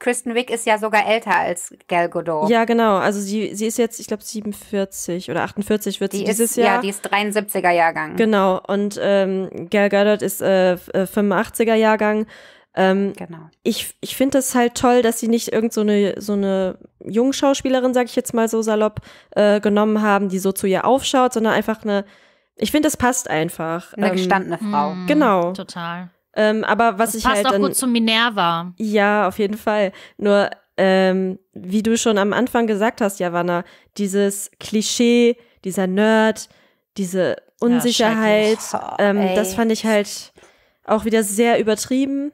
Speaker 1: Kristen Wick ist ja sogar älter als Gal Godot. Ja,
Speaker 2: genau. Also sie, sie ist jetzt, ich glaube, 47 oder 48 wird die sie dieses Jahr. Ja, die
Speaker 1: ist 73er Jahrgang.
Speaker 2: Genau. Und ähm, Gal Gadot ist äh, 85er äh, Jahrgang. Ähm, genau. Ich, ich finde es halt toll, dass sie nicht irgend so eine, so eine Jungschauspielerin, sag ich jetzt mal so salopp, äh, genommen haben, die so zu ihr aufschaut, sondern einfach eine, ich finde, das passt einfach. Eine ähm, gestandene Frau. Mhm. genau. Total. Ähm, aber was das ich passt halt auch gut zu Minerva. Ja, auf jeden Fall. Nur, ähm, wie du schon am Anfang gesagt hast, Javanna, dieses Klischee, dieser Nerd, diese Unsicherheit, ja, oh, ähm, das fand ich halt auch wieder sehr übertrieben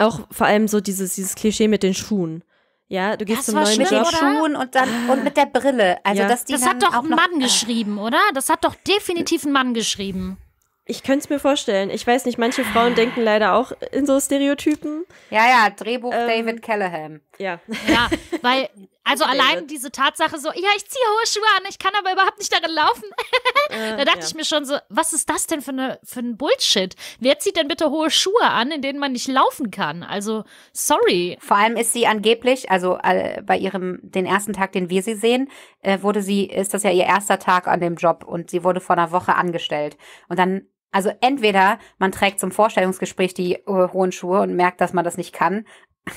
Speaker 2: auch vor allem so dieses, dieses Klischee mit den Schuhen. Ja, du gehst das zum war neuen schlimm, Job. Mit den
Speaker 3: Schuhen und dann ah. und mit der Brille. Also, ja. dass die das hat doch ein Mann
Speaker 2: noch, äh, geschrieben, oder? Das hat doch definitiv ein Mann geschrieben. Ich könnte es mir vorstellen. Ich weiß nicht, manche Frauen ah. denken leider auch in so Stereotypen. Ja, ja, Drehbuch ähm, David Callahan. Ja. Ja, weil also
Speaker 3: äh, allein diese Tatsache so, ja, ich ziehe hohe Schuhe an, ich kann aber überhaupt nicht darin laufen. äh, da dachte ja. ich mir schon so, was ist das denn für, eine, für ein Bullshit? Wer zieht denn bitte hohe Schuhe an, in denen man nicht laufen kann? Also, sorry. Vor allem ist sie angeblich, also äh, bei ihrem, den
Speaker 1: ersten Tag, den wir sie sehen, äh, wurde sie, ist das ja ihr erster Tag an dem Job und sie wurde vor einer Woche angestellt. Und dann also entweder man trägt zum Vorstellungsgespräch die äh, hohen Schuhe und merkt, dass man das nicht kann,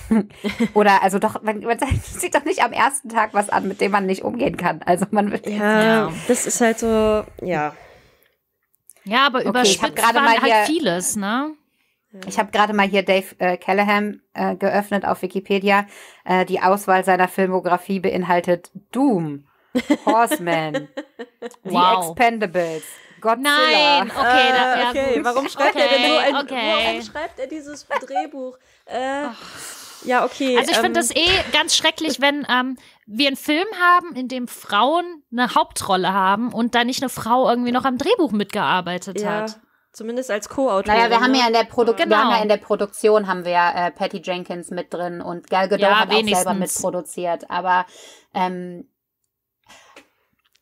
Speaker 1: Oder also doch, man, man sieht doch nicht am ersten Tag was an, mit dem man nicht umgehen kann. Also man wird ja, ja, das ist halt so,
Speaker 2: ja.
Speaker 3: Ja, aber über okay, ich mal halt hier, halt
Speaker 1: vieles, ne? Ich habe gerade mal hier Dave äh, Callahan äh, geöffnet auf Wikipedia. Äh, die Auswahl seiner Filmografie beinhaltet Doom, Horseman, wow. The Expendables,
Speaker 3: Godzilla. Nein, okay, das, ja, äh, okay. Warum schreibt okay, er denn so ein, okay. warum schreibt
Speaker 2: er dieses Drehbuch? Äh, ja, okay. Also ich ähm. finde das eh
Speaker 3: ganz schrecklich, wenn ähm, wir einen Film haben, in dem Frauen eine Hauptrolle haben und da nicht eine Frau irgendwie noch am Drehbuch mitgearbeitet ja. hat.
Speaker 2: Zumindest als Co-Autorin. Naja, wir haben ne? ja in der Produktion, genau. ja in der Produktion
Speaker 1: haben wir äh, Patty Jenkins mit drin und Gal Gadot ja, hat wenigstens. auch selber mitproduziert. Aber ähm,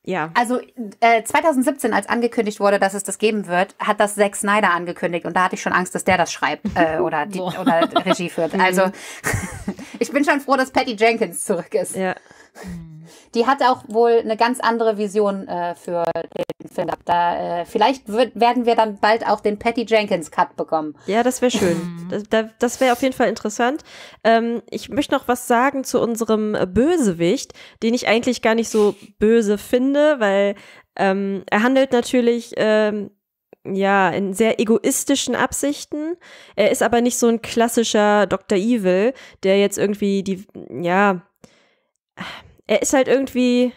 Speaker 1: ja. Also äh, 2017, als angekündigt wurde, dass es das geben wird, hat das Zack Snyder angekündigt und da hatte ich schon Angst, dass der das schreibt äh, oder, die, oder Regie führt. Also mhm. ich bin schon froh, dass Patty Jenkins zurück ist. Ja. Mhm. Die hat auch wohl eine ganz andere Vision äh, für den Film. Da, äh, vielleicht wird, werden wir dann bald auch den Patty Jenkins Cut bekommen.
Speaker 2: Ja, das wäre schön. Mhm. das, das wäre auf jeden Fall interessant. Ähm, ich möchte noch was sagen zu unserem Bösewicht, den ich eigentlich gar nicht so böse finde, weil ähm, er handelt natürlich. Ähm, ja, in sehr egoistischen Absichten. Er ist aber nicht so ein klassischer Dr. Evil, der jetzt irgendwie die, ja, er ist halt irgendwie.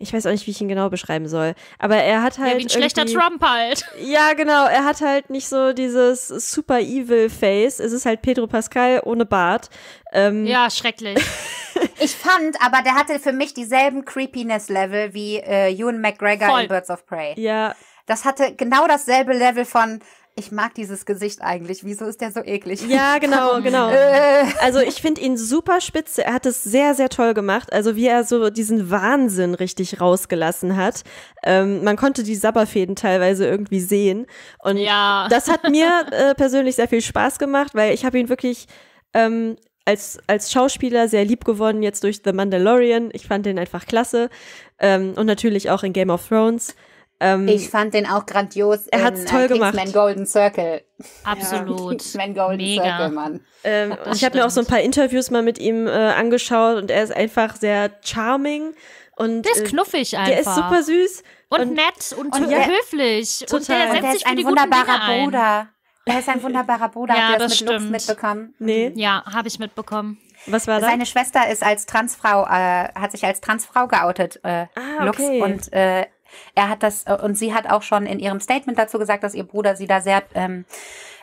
Speaker 2: Ich weiß auch nicht, wie ich ihn genau beschreiben soll. Aber er hat halt. Ja, wie ein halt schlechter Trump halt. Ja, genau. Er hat halt nicht so dieses super evil Face. Es ist halt Pedro Pascal ohne Bart. Ähm, ja, schrecklich. ich fand, aber
Speaker 1: der hatte für mich dieselben Creepiness-Level wie äh, Ewan McGregor Voll. in Birds of Prey. Ja. Das hatte genau dasselbe Level von, ich mag dieses Gesicht eigentlich. Wieso ist der so eklig? Ja, genau, genau. Äh.
Speaker 2: Also ich finde ihn super spitze. Er hat es sehr, sehr toll gemacht. Also wie er so diesen Wahnsinn richtig rausgelassen hat. Ähm, man konnte die Sabberfäden teilweise irgendwie sehen. Und ja. das hat mir äh, persönlich sehr viel Spaß gemacht, weil ich habe ihn wirklich ähm, als, als Schauspieler sehr lieb gewonnen jetzt durch The Mandalorian. Ich fand ihn einfach klasse. Ähm, und natürlich auch in Game of Thrones. Ähm, ich
Speaker 1: fand den auch grandios. Er hat es toll äh, gemacht. Kingsman Golden Circle. Absolut. Kingsman Golden Mega.
Speaker 2: Circle, Mann. Ähm, ich hab mir auch so ein paar Interviews mal mit ihm äh, angeschaut und er ist einfach sehr charming. Und, der ist äh, knuffig einfach. Der ist super süß. Und, und nett und, und der, höflich. Total. Und der setzt und der ist sich für ein die wunderbarer Bruder. Er ist ein
Speaker 1: wunderbarer Bruder. ja, Habt das, das mit
Speaker 3: stimmt. Lux mitbekommen? Nee. Mhm. Ja, habe ich mitbekommen.
Speaker 1: Was war das? Seine Schwester ist als Transfrau, äh, hat sich als Transfrau geoutet, äh, ah, okay. Lux. Und äh, er hat das, äh, und sie hat auch schon in ihrem Statement dazu gesagt, dass ihr Bruder sie da sehr ähm,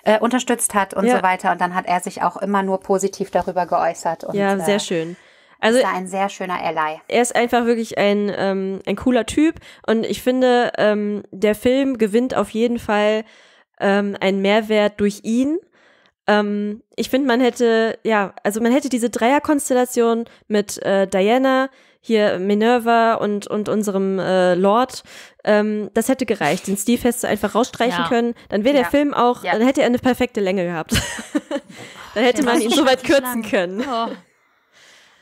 Speaker 1: äh, unterstützt hat und ja. so weiter. Und dann hat er sich auch immer nur positiv darüber geäußert. Und, ja, sehr äh,
Speaker 2: schön. Also, ist da ein sehr schöner Ally. Er ist einfach wirklich ein, ähm, ein cooler Typ und ich finde, ähm, der Film gewinnt auf jeden Fall ähm, einen Mehrwert durch ihn. Ähm, ich finde, man hätte, ja, also man hätte diese Dreierkonstellation mit äh, Diana, hier Minerva und, und unserem äh, Lord. Ähm, das hätte gereicht. Den Steve hättest du einfach rausstreichen ja. können. Dann wäre der ja. Film auch, ja. dann hätte er eine perfekte Länge gehabt. dann hätte man ihn so weit kürzen lang. können. Oh.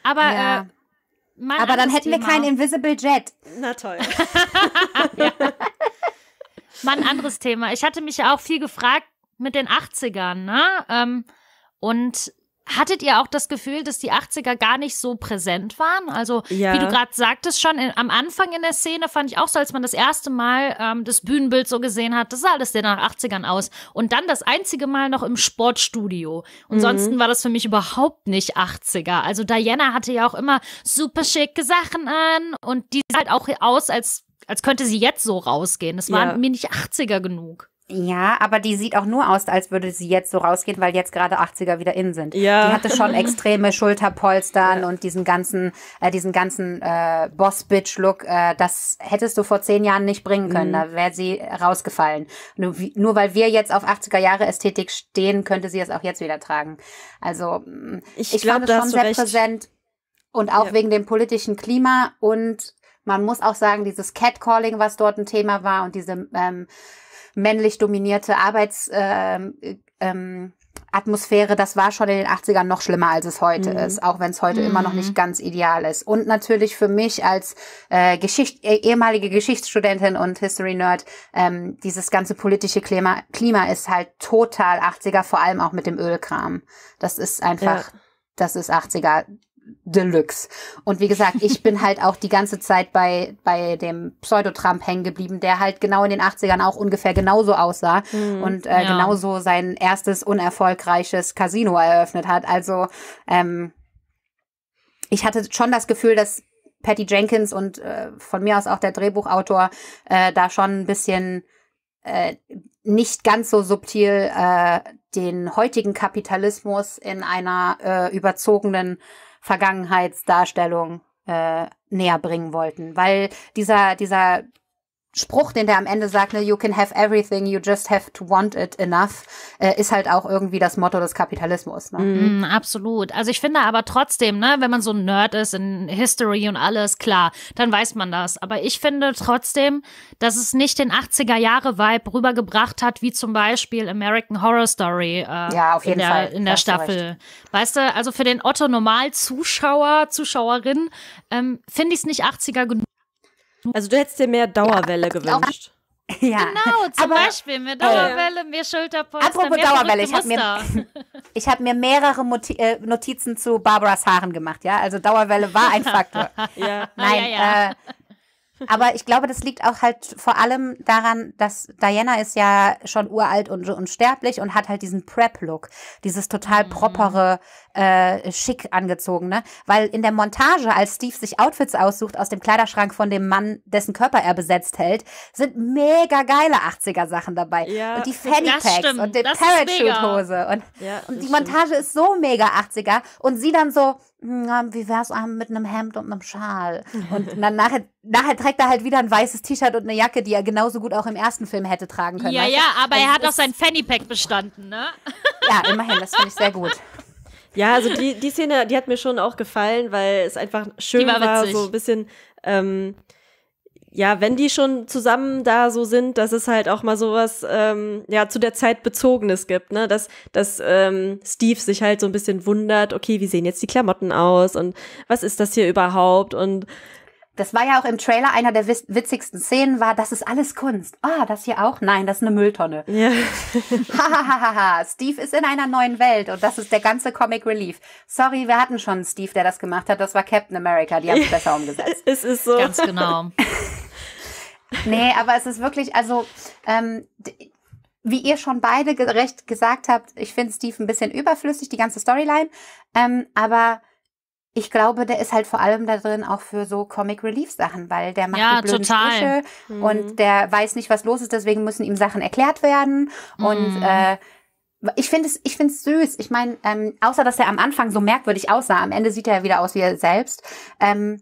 Speaker 2: Aber äh, Mann, Aber dann hätten Thema. wir keinen
Speaker 1: Invisible Jet.
Speaker 2: Na toll. ja.
Speaker 3: Mal ein anderes Thema. Ich hatte mich ja auch viel gefragt mit den 80ern, ne? Ähm, und Hattet ihr auch das Gefühl, dass die 80er gar nicht so präsent waren? Also,
Speaker 2: ja. wie du gerade
Speaker 3: sagtest, schon in, am Anfang in der Szene fand ich auch so, als man das erste Mal ähm, das Bühnenbild so gesehen hat, das sah alles sehr nach 80ern aus. Und dann das einzige Mal noch im Sportstudio. Und mhm. sonst war das für mich überhaupt nicht 80er. Also, Diana hatte ja auch immer super schicke Sachen an und die sah halt auch aus, als, als könnte sie jetzt so rausgehen. Das war ja. mir nicht 80er genug. Ja, aber die sieht auch nur aus, als würde sie jetzt so rausgehen, weil jetzt gerade
Speaker 1: 80er wieder in sind.
Speaker 2: Ja. Die hatte schon extreme
Speaker 1: Schulterpolstern ja. und diesen ganzen, äh, diesen ganzen äh, Boss-Bitch-Look. Äh, das hättest du vor zehn Jahren nicht bringen können. Mhm. Da wäre sie rausgefallen. Nur, nur, weil wir jetzt auf 80er Jahre Ästhetik stehen, könnte sie es auch jetzt wieder tragen. Also mm, ich, ich glaub, fand es schon sehr recht. präsent. Und auch ja. wegen dem politischen Klima und man muss auch sagen, dieses Catcalling, was dort ein Thema war und diese ähm, männlich dominierte Arbeitsatmosphäre, ähm, äh, ähm, das war schon in den 80ern noch schlimmer, als es heute mhm. ist, auch wenn es heute mhm. immer noch mhm. nicht ganz ideal ist. Und natürlich für mich als äh, Geschicht äh, ehemalige Geschichtsstudentin und History-Nerd, ähm, dieses ganze politische Klima, Klima ist halt total 80er, vor allem auch mit dem Ölkram. Das ist einfach, ja. das ist 80er Deluxe. Und wie gesagt, ich bin halt auch die ganze Zeit bei, bei dem Pseudo-Trump hängen geblieben, der halt genau in den 80ern auch ungefähr genauso aussah mhm, und äh, ja. genauso sein erstes unerfolgreiches Casino eröffnet hat. Also ähm, ich hatte schon das Gefühl, dass Patty Jenkins und äh, von mir aus auch der Drehbuchautor äh, da schon ein bisschen äh, nicht ganz so subtil äh, den heutigen Kapitalismus in einer äh, überzogenen Vergangenheitsdarstellung äh, näher bringen wollten, weil dieser, dieser Spruch, den der am Ende sagt, ne, you can have everything, you just have to want it enough, äh, ist halt auch irgendwie das Motto des
Speaker 3: Kapitalismus. Ne? Mhm. Mm, absolut. Also ich finde aber trotzdem, ne, wenn man so ein Nerd ist in History und alles, klar, dann weiß man das. Aber ich finde trotzdem, dass es nicht den 80er-Jahre-Vibe rübergebracht hat, wie zum Beispiel American Horror Story äh, ja, auf jeden in der, Fall. In der Staffel. Recht. Weißt du, also für den Otto-Normal-Zuschauer, Zuschauerin, ähm, finde ich es nicht 80er genug. Also du hättest dir mehr Dauerwelle gewünscht. Ja. Genau, zum aber, Beispiel mehr äh, Dauerwelle, äh, mehr Schulterpolster, Apropos mehr Dauerwelle, ich habe mir,
Speaker 1: hab mir mehrere äh, Notizen zu Barbaras Haaren gemacht, ja. Also Dauerwelle war ein Faktor.
Speaker 3: ja. Nein, ja, ja. Äh,
Speaker 1: aber ich glaube, das liegt auch halt vor allem daran, dass Diana ist ja schon uralt und unsterblich und hat halt diesen Prep-Look, dieses total mhm. propere, äh, schick angezogene. Ne? Weil in der Montage, als Steve sich Outfits aussucht aus dem Kleiderschrank von dem Mann, dessen Körper er besetzt hält, sind mega geile 80er-Sachen dabei. Ja, und die Fanny Packs und die Parachute-Hose. Und,
Speaker 2: ja, und die stimmt. Montage
Speaker 1: ist so mega 80er. Und sie dann so, wie wär's mit einem Hemd und einem Schal? Und dann nachher, nachher trägt er halt wieder ein weißes T-Shirt und eine Jacke, die er genauso gut auch im ersten
Speaker 2: Film hätte tragen können. Ja, weißt ja, aber also er hat auch
Speaker 3: sein Fanny Pack bestanden, ne? Ja, immerhin, das finde ich
Speaker 2: sehr gut. Ja, also die, die Szene, die hat mir schon auch gefallen, weil es einfach schön die war, war so ein bisschen ähm, ja, wenn die schon zusammen da so sind, dass es halt auch mal sowas ähm, ja zu der Zeit bezogenes gibt, ne? Dass dass ähm, Steve sich halt so ein bisschen wundert, okay, wie sehen jetzt die Klamotten aus und was ist das hier überhaupt und
Speaker 1: das war ja auch im Trailer einer der witzigsten Szenen war, das ist alles Kunst. Ah, oh, das hier auch? Nein, das ist eine Mülltonne. Ja. Hahaha, Steve ist in einer neuen Welt und das ist der ganze Comic Relief. Sorry, wir hatten schon einen Steve, der das gemacht hat. Das war Captain America, die haben es besser
Speaker 3: umgesetzt. Es ist so. Ganz genau.
Speaker 1: nee, aber es ist wirklich, also, ähm, wie ihr schon beide recht gesagt habt, ich finde Steve ein bisschen überflüssig, die ganze Storyline. Ähm, aber ich glaube, der ist halt vor allem da drin auch für so Comic Relief Sachen, weil der macht ja, die blöden total. Sprüche mhm. und der weiß nicht, was los ist, deswegen müssen ihm Sachen erklärt werden mhm. und äh, ich finde es, ich finde es süß. Ich meine, ähm, außer dass er am Anfang so merkwürdig aussah, am Ende sieht er ja wieder aus wie er selbst. Ähm,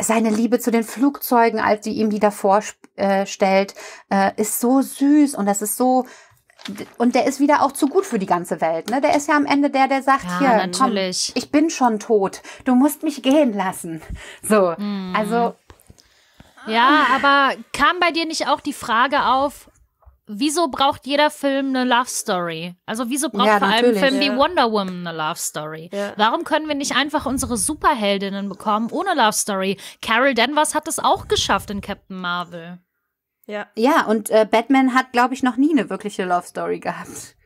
Speaker 1: seine Liebe zu den Flugzeugen, als die ihm die davor äh, stellt, äh, ist so süß und das ist so und der ist wieder auch zu gut für die ganze Welt. Ne? Der ist ja am Ende der, der sagt, ja, hier, natürlich. Komm, ich bin schon tot. Du musst mich gehen lassen. So, mm. also.
Speaker 3: Ja, aber kam bei dir nicht auch die Frage auf, wieso braucht jeder Film eine Love Story? Also wieso braucht ja, vor allem Film ja. wie Wonder Woman eine Love Story? Ja. Warum können wir nicht einfach unsere Superheldinnen bekommen ohne Love Story? Carol Danvers hat es auch geschafft in Captain Marvel.
Speaker 1: Ja. Ja, und äh, Batman hat, glaube ich, noch nie eine wirkliche Love Story gehabt.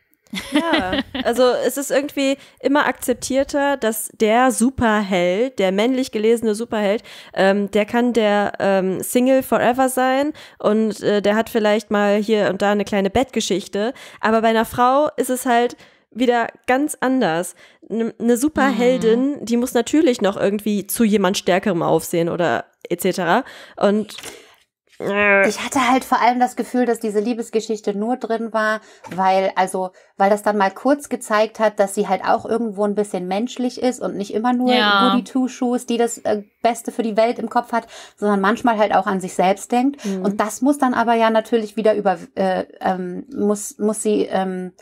Speaker 2: Ja, also es ist irgendwie immer akzeptierter, dass der Superheld, der männlich gelesene Superheld, ähm, der kann der ähm, Single Forever sein und äh, der hat vielleicht mal hier und da eine kleine Bettgeschichte. Aber bei einer Frau ist es halt wieder ganz anders. Eine ne Superheldin, mhm. die muss natürlich noch irgendwie zu jemand Stärkerem aufsehen oder etc. Und äh. Ich hatte
Speaker 1: halt vor allem das Gefühl, dass diese Liebesgeschichte nur drin war, weil, also, weil das dann mal kurz gezeigt hat, dass sie halt auch irgendwo ein bisschen menschlich ist und nicht immer nur ja. Goody Two Shoes, die das äh, Beste für die Welt im Kopf hat, sondern manchmal halt auch an sich selbst denkt. Mhm. Und das muss dann aber ja natürlich wieder über, äh, ähm, muss, muss sie, ähm,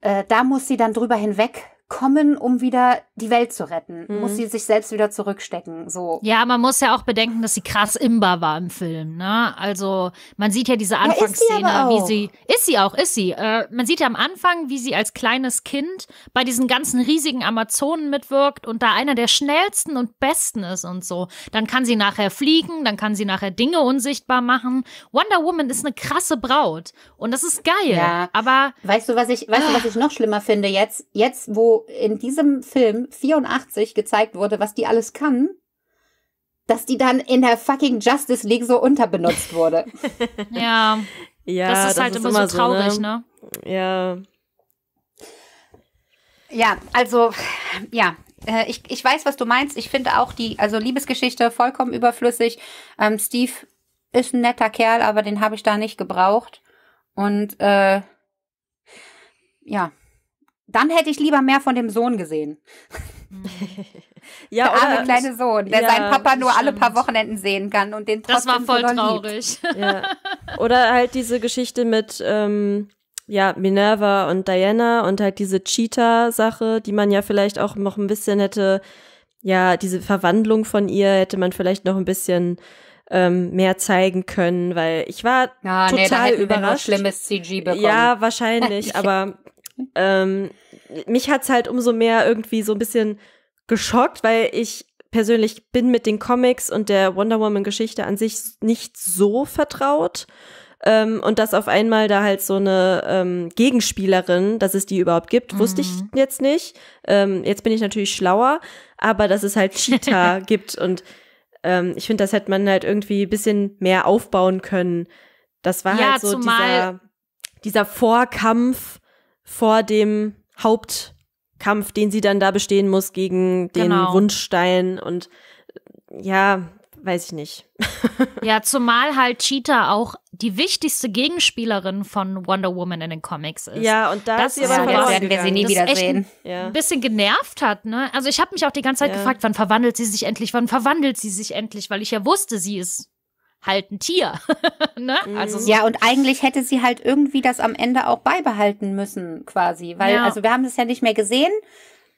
Speaker 1: äh, da muss sie dann drüber hinweg kommen, um wieder die Welt zu retten, mhm. muss sie sich selbst wieder zurückstecken. So.
Speaker 3: Ja, man muss ja auch bedenken, dass sie krass imbar war im Film. Ne? Also man sieht ja diese Anfangsszene, ja, wie sie ist sie auch, ist sie. Äh, man sieht ja am Anfang, wie sie als kleines Kind bei diesen ganzen riesigen Amazonen mitwirkt und da einer der schnellsten und besten ist und so. Dann kann sie nachher fliegen, dann kann sie nachher Dinge unsichtbar machen. Wonder Woman ist eine krasse Braut und das ist geil. Ja. Aber
Speaker 1: weißt du, was ich, weißt du, was ich noch schlimmer finde jetzt, jetzt wo in diesem Film 84 gezeigt wurde, was die alles kann, dass die dann in der fucking Justice League so unterbenutzt wurde.
Speaker 3: ja.
Speaker 1: Ja, das ist das halt ist immer, so traurig, so, ne? ne? Ja. Ja, also, ja, äh, ich, ich weiß, was du meinst. Ich finde auch die, also Liebesgeschichte vollkommen überflüssig. Ähm, Steve ist ein netter Kerl, aber den habe ich da nicht gebraucht. Und äh, ja, dann hätte ich lieber mehr von dem Sohn gesehen. ja, der arme kleine Sohn, der ja, seinen Papa nur alle paar Wochenenden sehen kann und den trotzdem Das war voll traurig. ja.
Speaker 2: Oder halt diese Geschichte mit ähm, ja, Minerva und Diana und halt diese Cheetah-Sache, die man ja vielleicht auch noch ein bisschen hätte, ja, diese Verwandlung von ihr hätte man vielleicht noch ein bisschen ähm, mehr zeigen können, weil ich war ah, total nee, da überrascht. Wir nur schlimmes CG bekommen. Ja, wahrscheinlich, aber Mhm. ähm, mich hat es halt umso mehr irgendwie so ein bisschen geschockt, weil ich persönlich bin mit den Comics und der Wonder Woman-Geschichte an sich nicht so vertraut. Ähm, und dass auf einmal da halt so eine ähm, Gegenspielerin, dass es die überhaupt gibt, mhm. wusste ich mhm. jetzt nicht. Ähm, jetzt bin ich natürlich schlauer, aber dass es halt Cheetah gibt und ähm, ich finde, das hätte man halt irgendwie ein bisschen mehr aufbauen können. Das war ja, halt so dieser, dieser Vorkampf vor dem Hauptkampf, den sie dann da bestehen muss gegen den genau. Wunschstein und ja, weiß ich nicht.
Speaker 3: ja, zumal halt Cheetah auch die wichtigste Gegenspielerin von Wonder Woman in den Comics ist. Ja, und da das ist ja, das werden wir sie nie wiedersehen. Ja. Ein bisschen genervt hat, ne? Also ich habe mich auch die ganze Zeit ja. gefragt, wann verwandelt sie sich endlich, wann verwandelt sie sich endlich, weil ich ja wusste, sie ist halt ein Tier. ne? also mhm. so. Ja,
Speaker 1: und eigentlich hätte sie halt irgendwie das am Ende auch beibehalten müssen, quasi. Weil, ja. also wir haben es ja nicht mehr gesehen.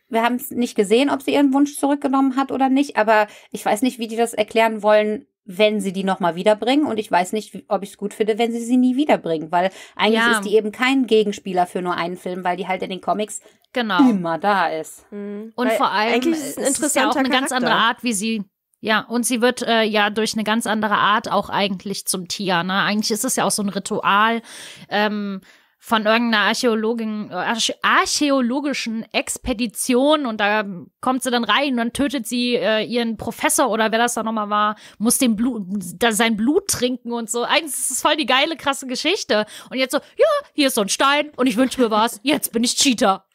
Speaker 1: Wir haben es nicht gesehen, ob sie ihren Wunsch zurückgenommen hat oder nicht. Aber ich weiß nicht, wie die das erklären wollen, wenn sie die nochmal wiederbringen. Und ich weiß nicht, ob ich es gut finde, wenn sie sie nie wiederbringen. Weil eigentlich ja. ist die eben kein Gegenspieler für nur einen Film, weil die halt in den Comics genau. immer da ist. Mhm. Und weil vor allem ist es ist ja auch eine Charakter. ganz andere Art,
Speaker 3: wie sie ja, und sie wird äh, ja durch eine ganz andere Art auch eigentlich zum Tier. Ne? Eigentlich ist es ja auch so ein Ritual ähm, von irgendeiner Archäologin, Archä archäologischen Expedition und da kommt sie dann rein und dann tötet sie äh, ihren Professor oder wer das da nochmal war, muss den Blut, da sein Blut trinken und so. Eigentlich ist es voll die geile,
Speaker 2: krasse Geschichte. Und jetzt so, ja, hier ist so ein Stein und ich wünsche mir was, jetzt bin ich Cheater.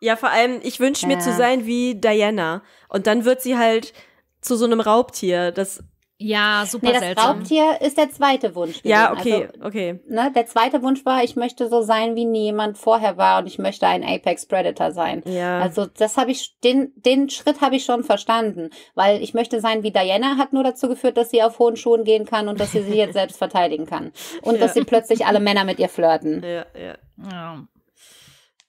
Speaker 2: Ja, vor allem, ich wünsche mir ja. zu sein wie Diana. Und dann wird sie halt zu so einem Raubtier. Das ja, super nee, das seltsam.
Speaker 1: Raubtier ist der zweite Wunsch. Ja, okay, also, okay. Ne, der zweite Wunsch war, ich möchte so sein, wie niemand vorher war und ich möchte ein Apex Predator sein. Ja. Also das habe ich, den, den Schritt habe ich schon verstanden, weil ich möchte sein wie Diana hat nur dazu geführt, dass sie auf hohen Schuhen gehen kann und dass sie sich jetzt selbst verteidigen kann und ja. dass sie
Speaker 3: plötzlich alle Männer mit ihr flirten. Ja, ja. ja.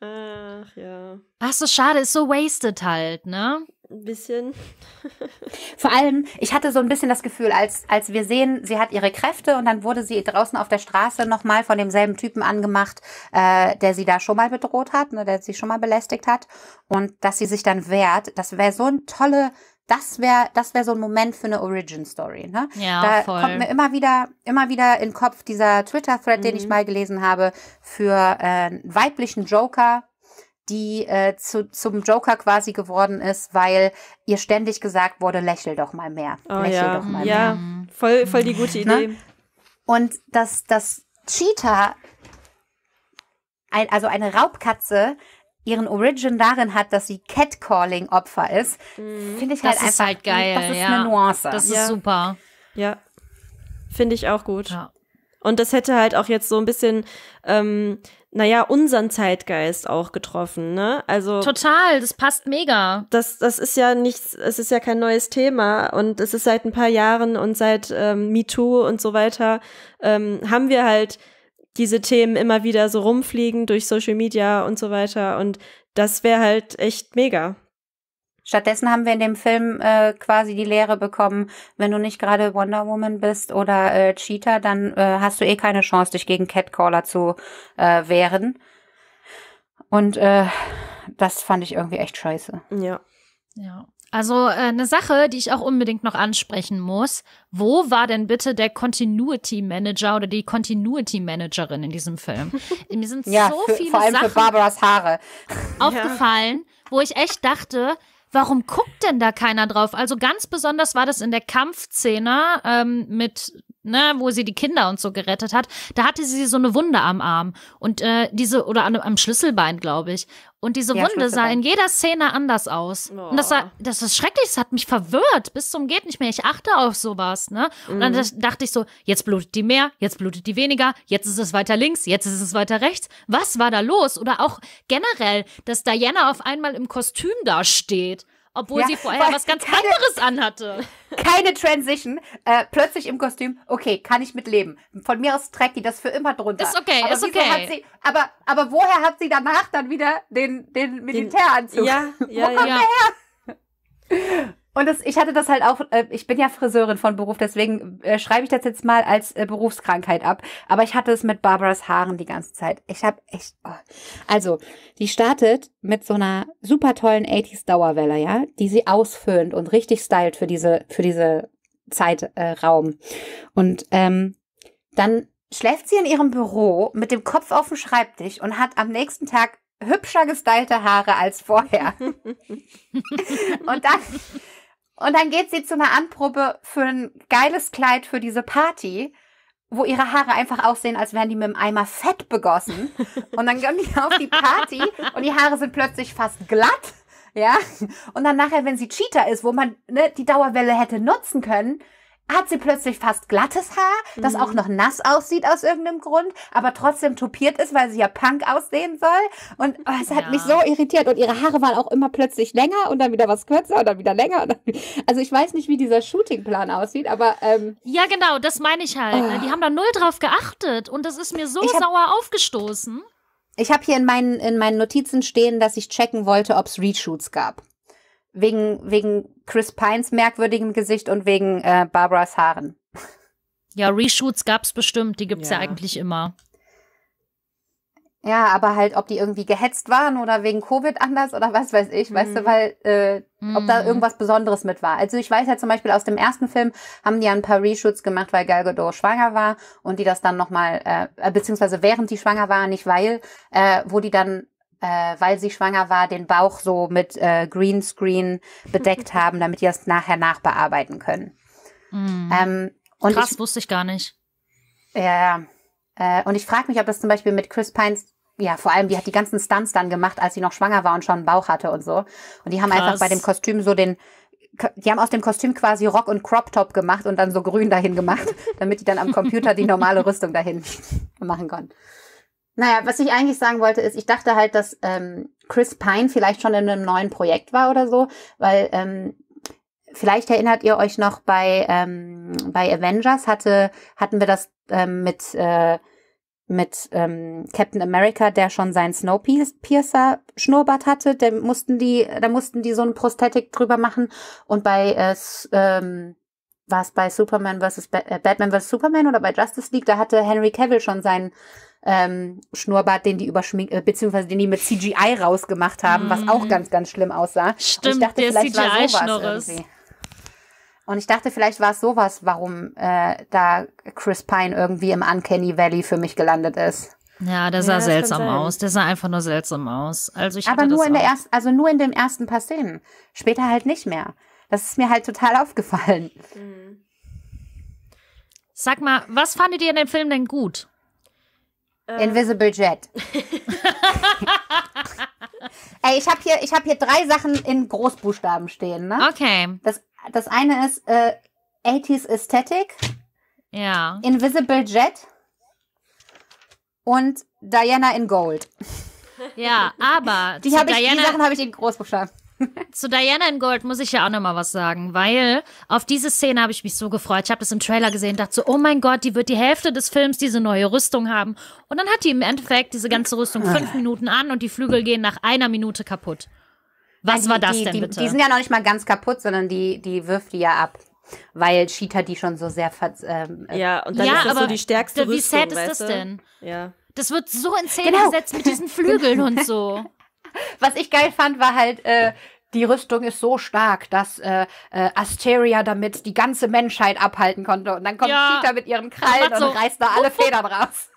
Speaker 2: Ach ja.
Speaker 3: Ach so, schade, ist so wasted halt, ne?
Speaker 2: Ein bisschen.
Speaker 3: Vor
Speaker 1: allem, ich hatte so ein bisschen das Gefühl, als, als wir sehen, sie hat ihre Kräfte und dann wurde sie draußen auf der Straße nochmal von demselben Typen angemacht, äh, der sie da schon mal bedroht hat, ne, der sie schon mal belästigt hat. Und dass sie sich dann wehrt, das wäre so ein tolle, das wäre das wäre so ein Moment für eine Origin Story. Ne? Ja, da voll. kommt mir immer wieder immer wieder in den Kopf dieser Twitter Thread, mhm. den ich mhm. mal gelesen habe für äh, weiblichen Joker die äh, zu, zum Joker quasi geworden ist, weil ihr ständig gesagt wurde, lächel doch mal mehr. Oh, lächel ja. doch mal ja. mehr.
Speaker 2: Voll, voll die gute mhm. Idee. Ne?
Speaker 1: Und dass das Cheetah, ein, also eine Raubkatze, ihren Origin darin hat, dass sie Catcalling-Opfer ist, mhm. finde ich das halt einfach. Das ist halt geil. Das ist ja. eine
Speaker 2: Nuance. Das ist ja. super. Ja. Finde ich auch gut. Ja. Und das hätte halt auch jetzt so ein bisschen ähm, naja, unseren Zeitgeist auch getroffen, ne? Also. Total, das passt mega. Das, das ist ja nichts, es ist ja kein neues Thema und es ist seit ein paar Jahren und seit ähm, MeToo und so weiter, ähm, haben wir halt diese Themen immer wieder so rumfliegen durch Social Media und so weiter und das wäre halt echt mega. Stattdessen haben wir in dem Film äh, quasi die Lehre
Speaker 1: bekommen, wenn du nicht gerade Wonder Woman bist oder äh, Cheetah, dann äh, hast du eh keine Chance, dich gegen Catcaller zu äh, wehren. Und äh, das fand ich irgendwie echt scheiße.
Speaker 3: Ja. Ja. Also äh, eine Sache, die ich auch unbedingt noch ansprechen muss. Wo war denn bitte der Continuity Manager oder die Continuity Managerin in diesem Film? Mir sind ja, so für, viele vor allem Sachen für Barbaras Haare. aufgefallen, ja. wo ich echt dachte, Warum guckt denn da keiner drauf? Also ganz besonders war das in der Kampfszene ähm, mit ne, wo sie die Kinder und so gerettet hat, da hatte sie so eine Wunde am Arm und äh, diese oder an, am Schlüsselbein, glaube ich. Und diese ja, Wunde sah in jeder Szene anders aus. Oh. Und das, war, das ist schrecklich, das hat mich verwirrt, bis zum geht nicht mehr. Ich achte auf sowas, ne? Und mhm. dann dachte ich so, jetzt blutet die mehr, jetzt blutet die weniger, jetzt ist es weiter links, jetzt ist es weiter rechts. Was war da los? Oder auch generell, dass Diana auf einmal im Kostüm da steht obwohl ja, sie vorher was ganz keine, anderes anhatte.
Speaker 1: Keine Transition, äh, plötzlich im Kostüm, okay, kann ich mitleben. Von mir aus trägt die das für immer drunter. Ist okay, aber ist okay. Sie, aber, aber woher hat sie danach dann wieder den, den Militäranzug? Den, ja, ja, ja. Und das, ich hatte das halt auch, äh, ich bin ja Friseurin von Beruf, deswegen äh, schreibe ich das jetzt mal als äh, Berufskrankheit ab. Aber ich hatte es mit Barbaras Haaren die ganze Zeit. Ich habe echt. Oh. Also, die startet mit so einer super tollen 80s Dauerwelle, ja, die sie ausföhnt und richtig stylt für diese, für diese Zeitraum. Äh, und ähm, dann schläft sie in ihrem Büro mit dem Kopf auf dem Schreibtisch und hat am nächsten Tag hübscher gestylte Haare als vorher. und dann und dann geht sie zu einer Anprobe für ein geiles Kleid für diese Party, wo ihre Haare einfach aussehen, als wären die mit einem Eimer Fett begossen. Und dann kommen die auf die Party und die Haare sind plötzlich fast glatt. Ja. Und dann nachher, wenn sie Cheater ist, wo man ne, die Dauerwelle hätte nutzen können, hat sie plötzlich fast glattes Haar, das mhm. auch noch nass aussieht aus irgendeinem Grund, aber trotzdem tupiert ist, weil sie ja Punk aussehen soll. Und oh, es hat ja. mich so irritiert. Und ihre Haare waren auch immer plötzlich länger und dann wieder was kürzer und dann wieder länger. Dann, also ich weiß nicht, wie dieser Shootingplan aussieht, aber. Ähm,
Speaker 3: ja, genau, das meine ich halt. Oh. Die haben da null drauf geachtet und das ist mir so hab, sauer aufgestoßen.
Speaker 1: Ich habe hier in meinen, in meinen Notizen stehen, dass ich checken wollte, ob es Reshoots gab. Wegen, wegen Chris Pines merkwürdigem Gesicht und wegen äh, Barbaras Haaren.
Speaker 3: Ja, Reshoots gab's bestimmt, die gibt's ja. ja eigentlich immer.
Speaker 1: Ja, aber halt, ob die irgendwie gehetzt waren oder wegen Covid anders oder was weiß ich, mhm. weißt du, mhm. weil, äh, mhm. ob da mhm. irgendwas Besonderes mit war. Also ich weiß ja zum Beispiel aus dem ersten Film haben die ja ein paar Reshoots gemacht, weil Gal Gadot schwanger war und die das dann nochmal, äh, äh, beziehungsweise während die schwanger war, nicht weil, äh, wo die dann äh, weil sie schwanger war, den Bauch so mit äh, Greenscreen bedeckt haben, damit die das nachher nachbearbeiten
Speaker 3: können. Mhm. Ähm, und Krass, ich, wusste ich gar nicht.
Speaker 1: Ja, äh, und ich frage mich, ob das zum Beispiel mit Chris Pines ja, vor allem, die hat die ganzen Stunts dann gemacht, als sie noch schwanger war und schon einen Bauch hatte und so. Und die haben Krass. einfach bei dem Kostüm so den, die haben aus dem Kostüm quasi Rock und Crop Top gemacht und dann so grün dahin gemacht, damit die dann am Computer die normale Rüstung dahin machen konnten. Naja, was ich eigentlich sagen wollte, ist, ich dachte halt, dass ähm, Chris Pine vielleicht schon in einem neuen Projekt war oder so, weil ähm, vielleicht erinnert ihr euch noch bei, ähm, bei Avengers hatte, hatten wir das ähm, mit, äh, mit ähm, Captain America, der schon seinen Snowpiercer Schnurrbart hatte, der mussten die, da mussten die so eine Prosthetik drüber machen und bei äh, ähm, war es bei Superman vs. Ba äh, Batman vs. Superman oder bei Justice League, da hatte Henry Cavill schon seinen ähm, Schnurrbart, den die überschminkt, äh, beziehungsweise den die mit CGI rausgemacht haben, mm. was auch mhm. ganz, ganz schlimm aussah. Stimmt, und ich dachte, der vielleicht war sowas irgendwie. Und ich dachte, vielleicht war es sowas, warum äh, da Chris Pine irgendwie im Uncanny Valley für mich gelandet ist. Ja, der sah ja, seltsam aus.
Speaker 3: Der sah einfach nur seltsam aus. Also ich Aber nur in der
Speaker 1: ersten, also nur in dem ersten paar Szenen. Später halt nicht mehr. Das ist mir halt total aufgefallen. Mhm.
Speaker 3: Sag mal, was fandet ihr in dem Film denn gut? Ähm. Invisible Jet. Ey, ich
Speaker 1: habe hier, hab hier drei Sachen in Großbuchstaben stehen. Ne? Okay. Das, das eine ist äh, 80s Aesthetic. Ja. Invisible Jet. Und Diana in Gold.
Speaker 3: Ja, aber. Die, ich, Diana, die Sachen habe ich in Großbuchstaben. Zu Diana in Gold muss ich ja auch nochmal was sagen, weil auf diese Szene habe ich mich so gefreut. Ich habe das im Trailer gesehen, und dachte so, oh mein Gott, die wird die Hälfte des Films diese neue Rüstung haben. Und dann hat die im Endeffekt diese ganze Rüstung ah. fünf Minuten an und die Flügel gehen nach einer Minute kaputt. Was also die, war das die, denn die, bitte? Die sind ja noch nicht
Speaker 1: mal ganz kaputt, sondern die, die wirft die ja ab weil Cheetah die schon so sehr ver ähm, äh, ja und dann ja, ist das aber so die stärkste Rüstung, wie sad ist das denn
Speaker 3: ja das wird so in Szene genau. gesetzt mit diesen Flügeln und so Was ich geil
Speaker 1: fand, war halt, äh, die Rüstung ist so stark, dass äh, äh, Asteria damit die ganze Menschheit abhalten konnte. Und dann kommt ja. Cheetah mit ihren Krallen und reißt da alle Federn raus.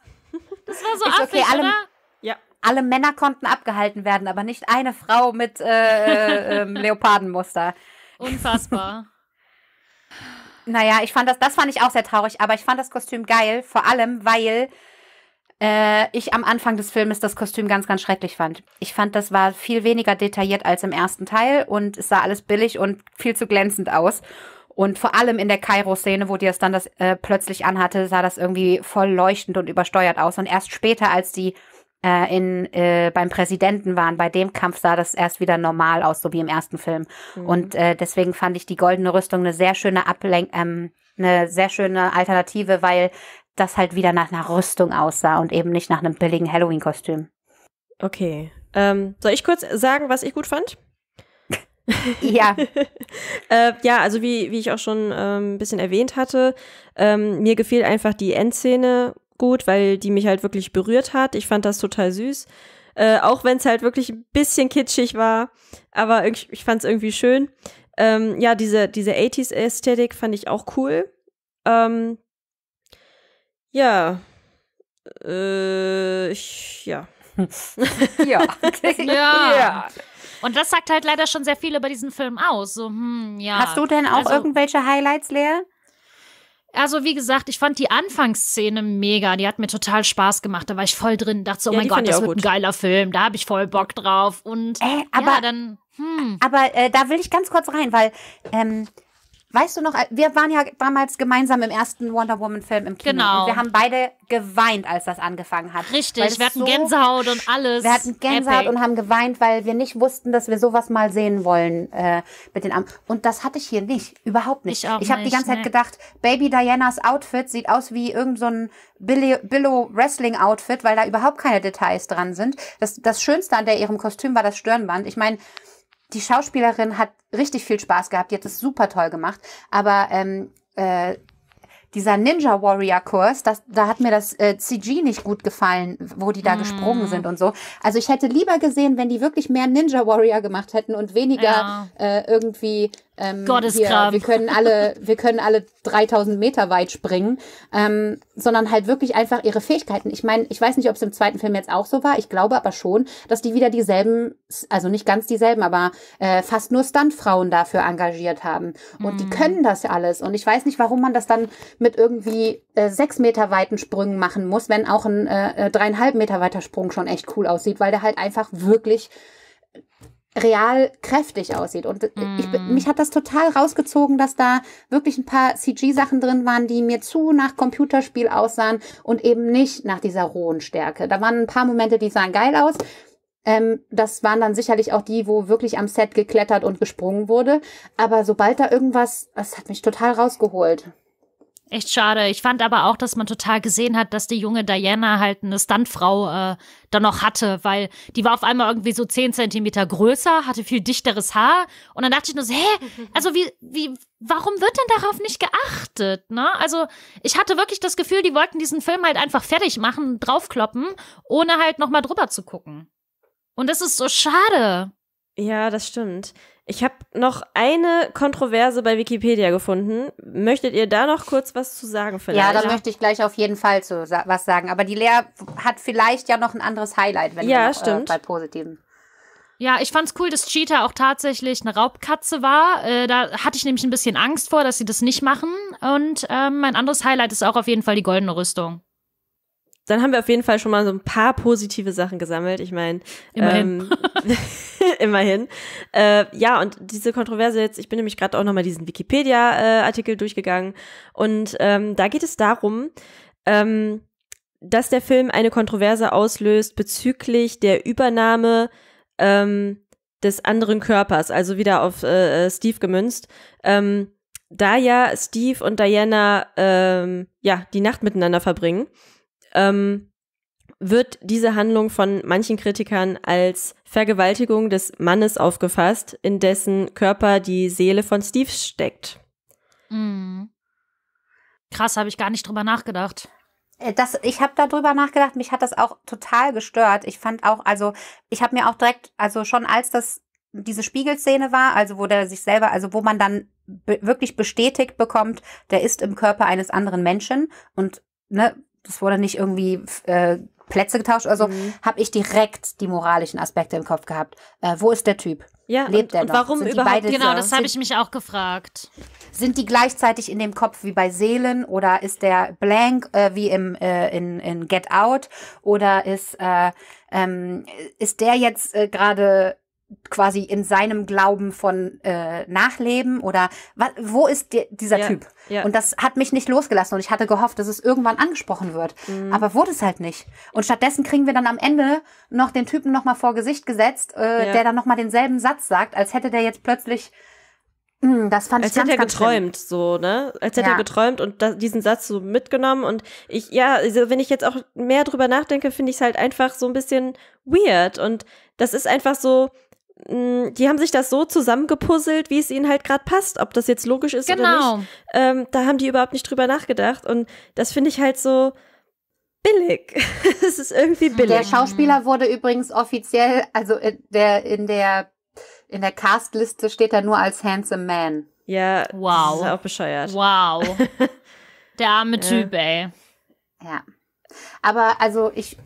Speaker 3: Das war so ist, affig, okay, alle, oder?
Speaker 1: Ja. Alle Männer konnten abgehalten werden, aber nicht eine Frau mit äh, äh, ähm, Leopardenmuster.
Speaker 3: Unfassbar.
Speaker 1: naja, ich fand das, das fand ich auch sehr traurig, aber ich fand das Kostüm geil, vor allem, weil äh, ich am Anfang des Filmes das Kostüm ganz, ganz schrecklich fand. Ich fand, das war viel weniger detailliert als im ersten Teil und es sah alles billig und viel zu glänzend aus. Und vor allem in der Kairo-Szene, wo die es dann das äh, plötzlich anhatte, sah das irgendwie voll leuchtend und übersteuert aus. Und erst später, als die äh, in, äh, beim Präsidenten waren, bei dem Kampf sah das erst wieder normal aus, so wie im ersten Film. Mhm. Und äh, deswegen fand ich die goldene Rüstung eine sehr schöne Ablenk ähm, eine sehr schöne Alternative, weil das halt wieder nach einer Rüstung aussah und eben nicht nach einem billigen Halloween-Kostüm. Okay.
Speaker 2: Ähm, soll ich kurz sagen, was ich gut fand? ja. äh, ja, also wie, wie ich auch schon ähm, ein bisschen erwähnt hatte, ähm, mir gefiel einfach die Endszene gut, weil die mich halt wirklich berührt hat. Ich fand das total süß. Äh, auch wenn es halt wirklich ein bisschen kitschig war, aber ich fand es irgendwie schön. Ähm, ja, diese, diese 80s-Ästhetik fand ich auch cool. Ähm, ja. Äh, ich, ja. ja. ja. ja.
Speaker 3: Und das sagt halt leider schon sehr viel über diesen Film aus. So, hm, ja. Hast du denn auch also, irgendwelche Highlights, Lea? Also, wie gesagt, ich fand die Anfangsszene mega. Die hat mir total Spaß gemacht. Da war ich voll drin, dachte so, oh ja, mein Gott, das wird gut. ein geiler Film. Da habe ich voll Bock drauf. Und äh, aber, ja, dann.
Speaker 1: Hm. Aber äh, da will ich ganz kurz rein, weil ähm, Weißt du noch, äh, wir waren ja damals gemeinsam im ersten Wonder Woman-Film im Kino. Genau. Und wir haben beide geweint, als das angefangen hat. Richtig, wir hatten so, Gänsehaut und alles. Wir hatten Gänsehaut Epic. und haben geweint, weil wir nicht wussten, dass wir sowas mal sehen wollen äh, mit den Armen. Und das hatte ich hier nicht, überhaupt nicht. Ich, auch ich habe die ganze Zeit nee. gedacht, Baby Dianas Outfit sieht aus wie irgendein so ein Billo-Wrestling-Outfit, weil da überhaupt keine Details dran sind. Das, das Schönste an der ihrem Kostüm war das Stirnband. Ich meine, die Schauspielerin hat richtig viel Spaß gehabt, die hat es super toll gemacht, aber ähm, äh, dieser Ninja Warrior Kurs, das, da hat mir das äh, CG nicht gut gefallen, wo die da mm. gesprungen mhm. sind und so. Also ich hätte lieber gesehen, wenn die wirklich mehr Ninja Warrior gemacht hätten und weniger ja. äh, irgendwie ähm, Gotteskraft. wir können alle, wir können alle 3000 Meter weit springen, ähm, sondern halt wirklich einfach ihre Fähigkeiten. Ich meine, ich weiß nicht, ob es im zweiten Film jetzt auch so war. Ich glaube aber schon, dass die wieder dieselben, also nicht ganz dieselben, aber äh, fast nur Stuntfrauen dafür engagiert haben. Und mm. die mhm. können das ja alles. Und ich weiß nicht, warum man das dann mit irgendwie äh, sechs Meter weiten Sprüngen machen muss, wenn auch ein äh, äh dreieinhalb Meter weiter Sprung schon echt cool aussieht, weil der halt einfach wirklich real kräftig aussieht. Und ich, mm. mich hat das total rausgezogen, dass da wirklich ein paar CG-Sachen drin waren, die mir zu nach Computerspiel aussahen und eben nicht nach dieser rohen Stärke. Da waren ein paar Momente, die sahen geil aus. Ähm, das waren dann sicherlich auch die, wo wirklich am Set geklettert und gesprungen wurde. Aber sobald da irgendwas, das hat mich total rausgeholt
Speaker 3: echt schade. Ich fand aber auch, dass man total gesehen hat, dass die junge Diana halt eine Stuntfrau äh, dann noch hatte, weil die war auf einmal irgendwie so zehn Zentimeter größer, hatte viel dichteres Haar und dann dachte ich nur so, hä, also wie, wie, warum wird denn darauf nicht geachtet, ne? Also ich hatte wirklich das Gefühl, die wollten diesen Film halt einfach fertig machen,
Speaker 2: draufkloppen, ohne halt nochmal drüber zu gucken. Und das ist so schade. Ja, das stimmt. Ich habe noch eine Kontroverse bei Wikipedia gefunden. Möchtet ihr da noch kurz was zu sagen? Vielleicht? Ja, da möchte
Speaker 1: ich gleich auf jeden Fall zu sa was sagen. Aber die Lea hat vielleicht ja noch ein anderes Highlight, wenn ja, wir noch, äh, stimmt. Äh, bei
Speaker 2: positiven.
Speaker 3: Ja, ich fand's cool, dass Cheetah auch tatsächlich eine Raubkatze war. Äh, da hatte ich nämlich ein bisschen Angst vor, dass sie das nicht
Speaker 2: machen. Und ähm, mein anderes Highlight ist auch auf jeden Fall die goldene Rüstung dann haben wir auf jeden Fall schon mal so ein paar positive Sachen gesammelt. Ich meine, immerhin. Ähm, immerhin. Äh, ja, und diese Kontroverse jetzt, ich bin nämlich gerade auch nochmal diesen Wikipedia-Artikel äh, durchgegangen. Und ähm, da geht es darum, ähm, dass der Film eine Kontroverse auslöst bezüglich der Übernahme ähm, des anderen Körpers, also wieder auf äh, äh Steve gemünzt ähm, da ja Steve und Diana ähm, ja die Nacht miteinander verbringen ähm, wird diese Handlung von manchen Kritikern als Vergewaltigung des Mannes aufgefasst, in dessen Körper die Seele von Steve steckt.
Speaker 3: Mhm. Krass, habe ich gar nicht drüber nachgedacht. Äh, das, ich habe darüber
Speaker 1: nachgedacht, mich hat das auch total gestört. Ich fand auch, also ich habe mir auch direkt, also schon als das diese Spiegelszene war, also wo der sich selber, also wo man dann be wirklich bestätigt bekommt, der ist im Körper eines anderen Menschen und ne, das wurde nicht irgendwie äh, Plätze getauscht oder so, mhm. habe ich direkt die moralischen Aspekte im Kopf gehabt. Äh, wo ist der
Speaker 3: Typ? Ja, Lebt und, er noch? Und warum sind überhaupt? genau, das habe ich mich auch gefragt. Sind die gleichzeitig
Speaker 1: in dem Kopf wie bei Seelen oder ist der blank äh, wie im äh, in, in Get Out oder ist äh, ähm, ist der jetzt äh, gerade quasi in seinem Glauben von äh, Nachleben oder wo ist die, dieser ja, Typ? Ja. Und das hat mich nicht losgelassen und ich hatte gehofft, dass es irgendwann angesprochen wird. Mhm. Aber wurde es halt nicht. Und stattdessen kriegen wir dann am Ende noch den Typen nochmal vor Gesicht gesetzt, äh, ja. der dann nochmal denselben Satz sagt, als hätte der jetzt plötzlich. Mh, hm, das fand als ich Als hätte ganz, er geträumt,
Speaker 2: schlimm. so, ne? Als hätte er geträumt und da, diesen Satz so mitgenommen. Und ich, ja, also wenn ich jetzt auch mehr drüber nachdenke, finde ich es halt einfach so ein bisschen weird. Und das ist einfach so, Mm, die haben sich das so zusammengepuzzelt, wie es ihnen halt gerade passt, ob das jetzt logisch ist genau. oder nicht. Ähm, da haben die überhaupt nicht drüber nachgedacht. Und das finde ich halt so billig.
Speaker 1: Es ist irgendwie hm. billig. Der Schauspieler wurde übrigens offiziell, also in der, in der, in der Castliste steht er nur als Handsome Man.
Speaker 2: Ja, wow. das ist auch bescheuert.
Speaker 3: Wow.
Speaker 1: Der arme Typ, ja. ey. Ja. Aber also ich,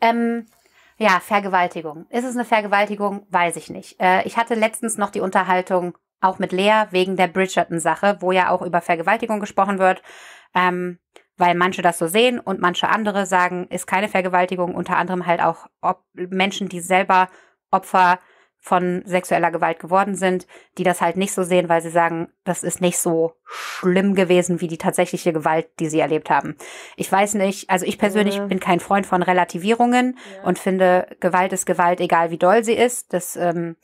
Speaker 1: ähm, ja, Vergewaltigung. Ist es eine Vergewaltigung? Weiß ich nicht. Äh, ich hatte letztens noch die Unterhaltung auch mit Lea wegen der Bridgerton-Sache, wo ja auch über Vergewaltigung gesprochen wird, ähm, weil manche das so sehen und manche andere sagen, ist keine Vergewaltigung, unter anderem halt auch Menschen, die selber Opfer von sexueller Gewalt geworden sind, die das halt nicht so sehen, weil sie sagen, das ist nicht so schlimm gewesen wie die tatsächliche Gewalt, die sie erlebt haben. Ich weiß nicht, also ich persönlich ja. bin kein Freund von Relativierungen ja. und finde, Gewalt ist Gewalt, egal wie doll sie ist. Das ähm,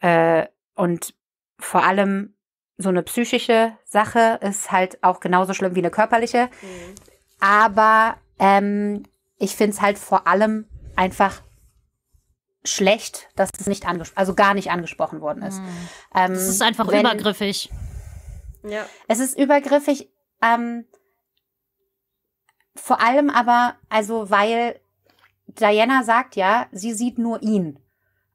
Speaker 1: äh, und vor allem so eine psychische Sache ist halt auch genauso schlimm wie eine körperliche. Mhm. Aber ähm, ich finde es halt vor allem einfach schlecht, dass es nicht angesprochen, also gar nicht angesprochen worden ist. Mhm. Ähm, es ist einfach wenn, übergriffig. Ja. Es ist übergriffig, ähm, vor allem aber, also weil Diana sagt ja, sie sieht nur ihn.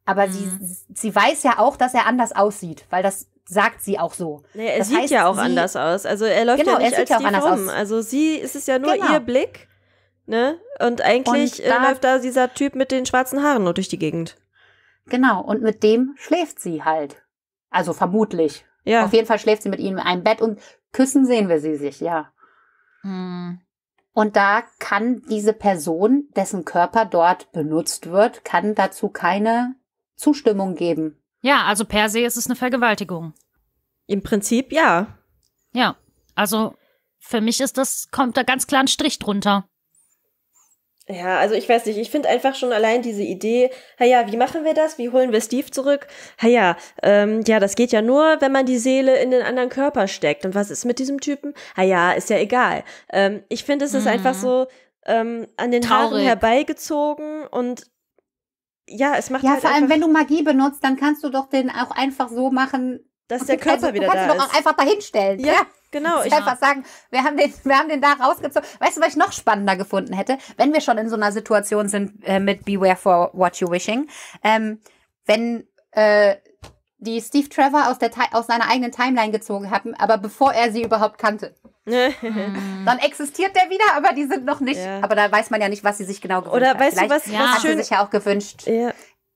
Speaker 1: Aber mhm. sie, hm. sie weiß ja auch, dass er anders aussieht, weil das sagt sie auch so. Naja, er das sieht heißt, ja auch sie, anders
Speaker 2: aus. Also er läuft genau, ja nicht er sieht als ja auch anders rum. Aus. Also sie es ist ja nur genau. ihr Blick. Ne? Und eigentlich und äh, da, läuft da dieser Typ mit den schwarzen Haaren nur durch die Gegend. Genau, und mit
Speaker 1: dem schläft sie halt. Also vermutlich. Ja. Auf jeden Fall schläft sie mit ihm in einem Bett und küssen sehen wir sie sich, ja. Hm. Und da kann diese Person, dessen Körper dort benutzt wird, kann dazu keine Zustimmung
Speaker 3: geben. Ja, also per se ist es eine Vergewaltigung. Im Prinzip ja. Ja, also für mich ist das, kommt da ganz klar ein Strich drunter.
Speaker 2: Ja, also ich weiß nicht, ich finde einfach schon allein diese Idee, ja, wie machen wir das? Wie holen wir Steve zurück? Ja, ähm, ja, das geht ja nur, wenn man die Seele in den anderen Körper steckt. Und was ist mit diesem Typen? Ja, ist ja egal. Ähm, ich finde, es ist mhm. einfach so ähm, an den Traurig. Haaren herbeigezogen und ja, es macht ja halt vor allem, wenn
Speaker 1: du Magie benutzt, dann kannst du doch den auch einfach so machen, dass der Körper also, wieder da ist. Du kannst ihn doch auch einfach dahinstellen. Ja, ja. genau. Ich einfach sagen, wir haben, den, wir haben den da rausgezogen. Weißt du, was ich noch spannender gefunden hätte, wenn wir schon in so einer Situation sind äh, mit Beware for What You Wishing, ähm, wenn äh, die Steve Trevor aus, der, aus seiner eigenen Timeline gezogen haben, aber bevor er sie überhaupt kannte.
Speaker 2: Hm.
Speaker 1: Dann existiert der wieder, aber die sind noch nicht. Ja. Aber da weiß man ja nicht, was sie sich genau gewünscht Oder hat. weißt Vielleicht du, was, ja. was schön, hat sie sich ja auch gewünscht. Ja.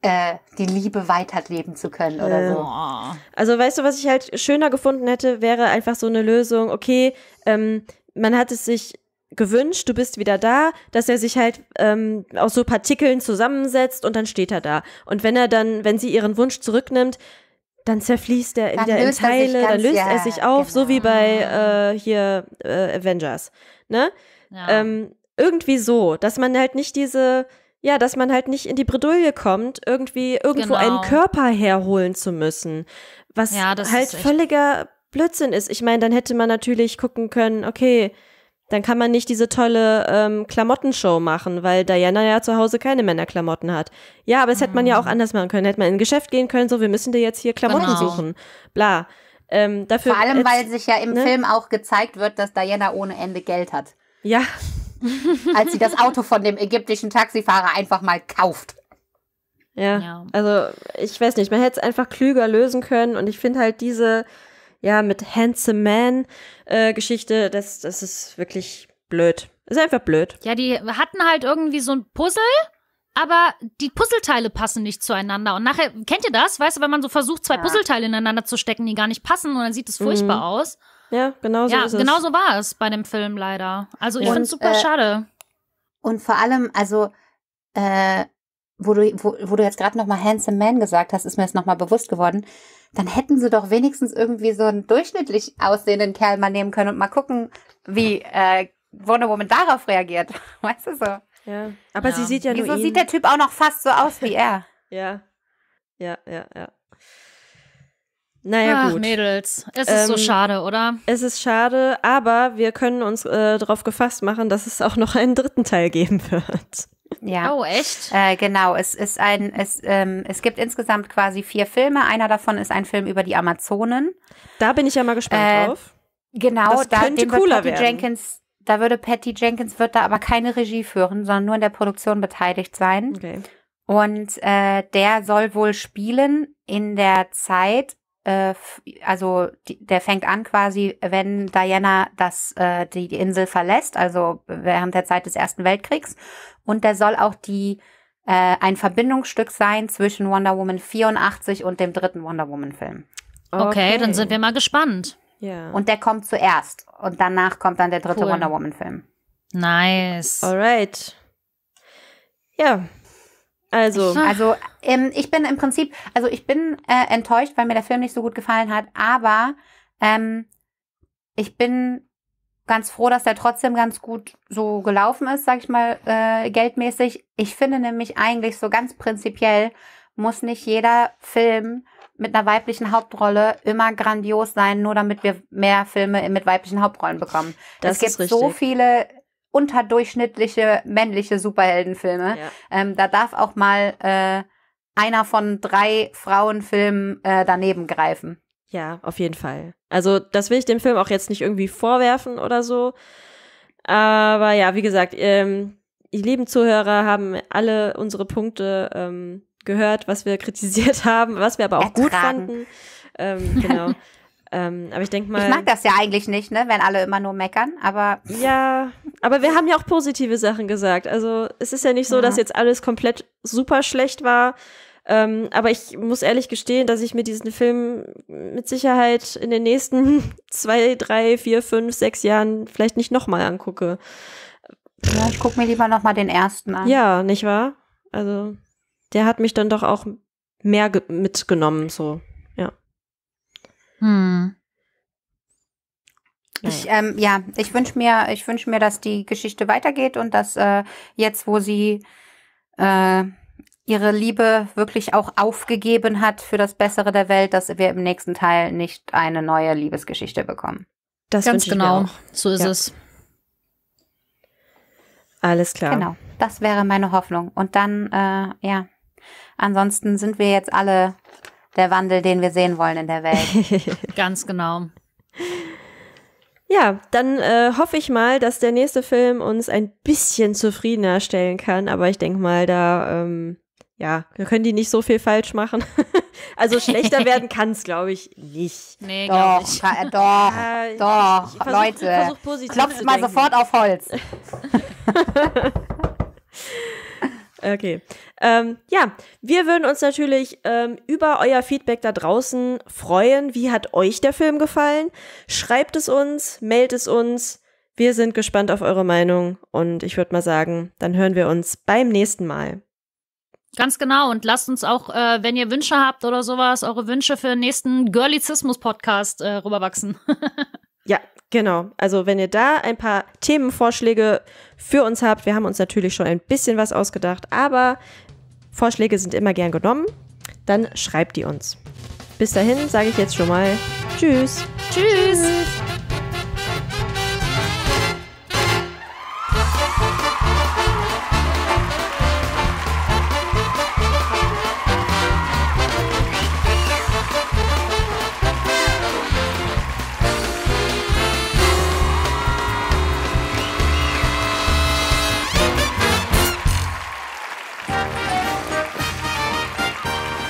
Speaker 1: Äh, die Liebe weiterleben
Speaker 2: zu können oder so. Ähm, also weißt du, was ich halt schöner gefunden hätte, wäre einfach so eine Lösung, okay, ähm, man hat es sich gewünscht, du bist wieder da, dass er sich halt ähm, aus so Partikeln zusammensetzt und dann steht er da. Und wenn er dann, wenn sie ihren Wunsch zurücknimmt, dann zerfließt er dann wieder in Teile, ganz, dann löst ja, er sich auf, genau. so wie bei genau. äh, hier äh, Avengers. Ne? Ja. Ähm, irgendwie so, dass man halt nicht diese ja, dass man halt nicht in die Bredouille kommt, irgendwie irgendwo genau. einen Körper herholen zu müssen. Was ja, halt völliger Blödsinn ist. Ich meine, dann hätte man natürlich gucken können, okay, dann kann man nicht diese tolle ähm, Klamottenshow machen, weil Diana ja zu Hause keine Männerklamotten hat. Ja, aber das hätte man ja auch mhm. anders machen können. Hätte man in ein Geschäft gehen können, so, wir müssen dir jetzt hier Klamotten genau. suchen. Bla. Ähm, dafür, Vor allem, jetzt, weil sich ja im ne? Film
Speaker 1: auch gezeigt wird, dass Diana ohne Ende Geld hat.
Speaker 2: Ja, als sie das Auto von
Speaker 1: dem ägyptischen Taxifahrer einfach mal kauft.
Speaker 2: Ja, ja. also ich weiß nicht, man hätte es einfach klüger lösen können und ich finde halt diese, ja, mit Handsome Man äh, Geschichte, das, das ist wirklich blöd. Ist einfach blöd. Ja, die hatten halt
Speaker 3: irgendwie so ein Puzzle aber die Puzzleteile passen nicht zueinander. Und nachher, kennt ihr das? Weißt du, wenn man so versucht, zwei ja. Puzzleteile ineinander zu stecken, die gar nicht passen, und dann sieht es furchtbar mhm.
Speaker 2: aus. Ja, genau so ja, ist genau es. so
Speaker 3: war es bei dem Film leider. Also ich finde es super äh, schade. Und
Speaker 2: vor
Speaker 1: allem, also äh, wo du, wo, wo du jetzt gerade nochmal Handsome Man gesagt hast, ist mir jetzt nochmal bewusst geworden, dann hätten sie doch wenigstens irgendwie so einen durchschnittlich aussehenden Kerl mal nehmen können und mal gucken, wie äh, Wonder Woman darauf reagiert. Weißt du so? Ja, aber ja. sie sieht ja Wieso nur Wieso sieht der Typ auch noch fast so aus wie er?
Speaker 2: ja, ja, ja, ja. Naja, Ach, gut. Mädels, es ist so ähm, schade, oder? Es ist schade, aber wir können uns äh, darauf gefasst machen, dass es auch noch einen dritten Teil geben wird.
Speaker 1: Ja. Oh, echt? Äh, genau, es ist ein, es, ähm, es gibt insgesamt quasi vier Filme. Einer davon ist ein Film über die Amazonen. Da bin ich ja mal gespannt äh, drauf. Genau, das da könnte cooler werden. Jenkins, da würde Patty Jenkins wird da aber keine Regie führen, sondern nur in der Produktion beteiligt sein. Okay. Und äh, der soll wohl spielen in der Zeit, äh, also der fängt an quasi, wenn Diana das, äh, die, die Insel verlässt, also während der Zeit des Ersten Weltkriegs. Und der soll auch die äh, ein Verbindungsstück sein zwischen Wonder Woman 84 und dem dritten Wonder Woman-Film. Okay, okay, dann sind wir
Speaker 3: mal gespannt. Ja. Und
Speaker 1: der kommt zuerst. Und danach kommt dann der dritte cool. Wonder Woman-Film.
Speaker 3: Nice. Alright. Ja, also, also ähm, ich bin im Prinzip, also ich
Speaker 1: bin äh, enttäuscht, weil mir der Film nicht so gut gefallen hat, aber ähm, ich bin ganz froh, dass der trotzdem ganz gut so gelaufen ist, sag ich mal, äh, geldmäßig. Ich finde nämlich eigentlich so ganz prinzipiell muss nicht jeder Film mit einer weiblichen Hauptrolle immer grandios sein, nur damit wir mehr Filme mit weiblichen Hauptrollen bekommen. Das es gibt so viele unterdurchschnittliche männliche Superheldenfilme. Ja. Ähm, da darf auch mal äh, einer von drei Frauenfilmen äh, daneben greifen.
Speaker 2: Ja, auf jeden Fall. Also das will ich dem Film auch jetzt nicht irgendwie vorwerfen oder so. Aber ja, wie gesagt, ähm, die lieben Zuhörer haben alle unsere Punkte ähm, gehört, was wir kritisiert haben, was wir aber auch Ertragen. gut fanden. Ähm, genau. Ähm, aber ich denke mal. Ich mag das ja eigentlich nicht,
Speaker 1: ne, wenn alle immer nur meckern, aber.
Speaker 2: Ja, aber wir haben ja auch positive Sachen gesagt. Also es ist ja nicht so, ja. dass jetzt alles komplett super schlecht war. Ähm, aber ich muss ehrlich gestehen, dass ich mir diesen Film mit Sicherheit in den nächsten zwei, drei, vier, fünf, sechs Jahren vielleicht nicht nochmal angucke. Ja, ich gucke mir lieber nochmal den ersten an. Ja, nicht wahr? Also, der hat mich dann doch auch mehr mitgenommen, so. Hm. Ich,
Speaker 1: ähm, ja, ich wünsche mir, ich wünsch mir, dass die Geschichte weitergeht und dass äh, jetzt, wo sie äh, ihre Liebe wirklich auch aufgegeben hat für das Bessere der Welt, dass wir im nächsten Teil nicht eine neue Liebesgeschichte bekommen. Das
Speaker 2: Ganz genau, so ist ja. es. Alles klar. Genau,
Speaker 1: das wäre meine Hoffnung. Und dann, äh, ja, ansonsten sind wir jetzt alle
Speaker 2: der Wandel, den wir sehen wollen in der Welt.
Speaker 3: Ganz genau.
Speaker 2: Ja, dann äh, hoffe ich mal, dass der nächste Film uns ein bisschen zufriedener stellen kann. Aber ich denke mal, da, ähm, ja, können die nicht so viel falsch machen. also schlechter werden kann es, glaube ich, nicht. Nee, doch, ich. Kann, doch, äh, doch, äh, ich, versuch, Leute. Versuch klopft mal denken. sofort auf Holz. Okay. Ähm, ja, wir würden uns natürlich ähm, über euer Feedback da draußen freuen. Wie hat euch der Film gefallen? Schreibt es uns, meldet es uns. Wir sind gespannt auf eure Meinung und ich würde mal sagen, dann hören wir uns beim nächsten Mal.
Speaker 3: Ganz genau. Und lasst uns auch, äh, wenn ihr Wünsche habt oder sowas, eure Wünsche für den nächsten Girlizismus-Podcast äh, rüberwachsen.
Speaker 2: ja, Genau, also wenn ihr da ein paar Themenvorschläge für uns habt, wir haben uns natürlich schon ein bisschen was ausgedacht, aber Vorschläge sind immer gern genommen, dann schreibt die uns. Bis dahin sage ich jetzt schon mal Tschüss. Tschüss. Tschüss.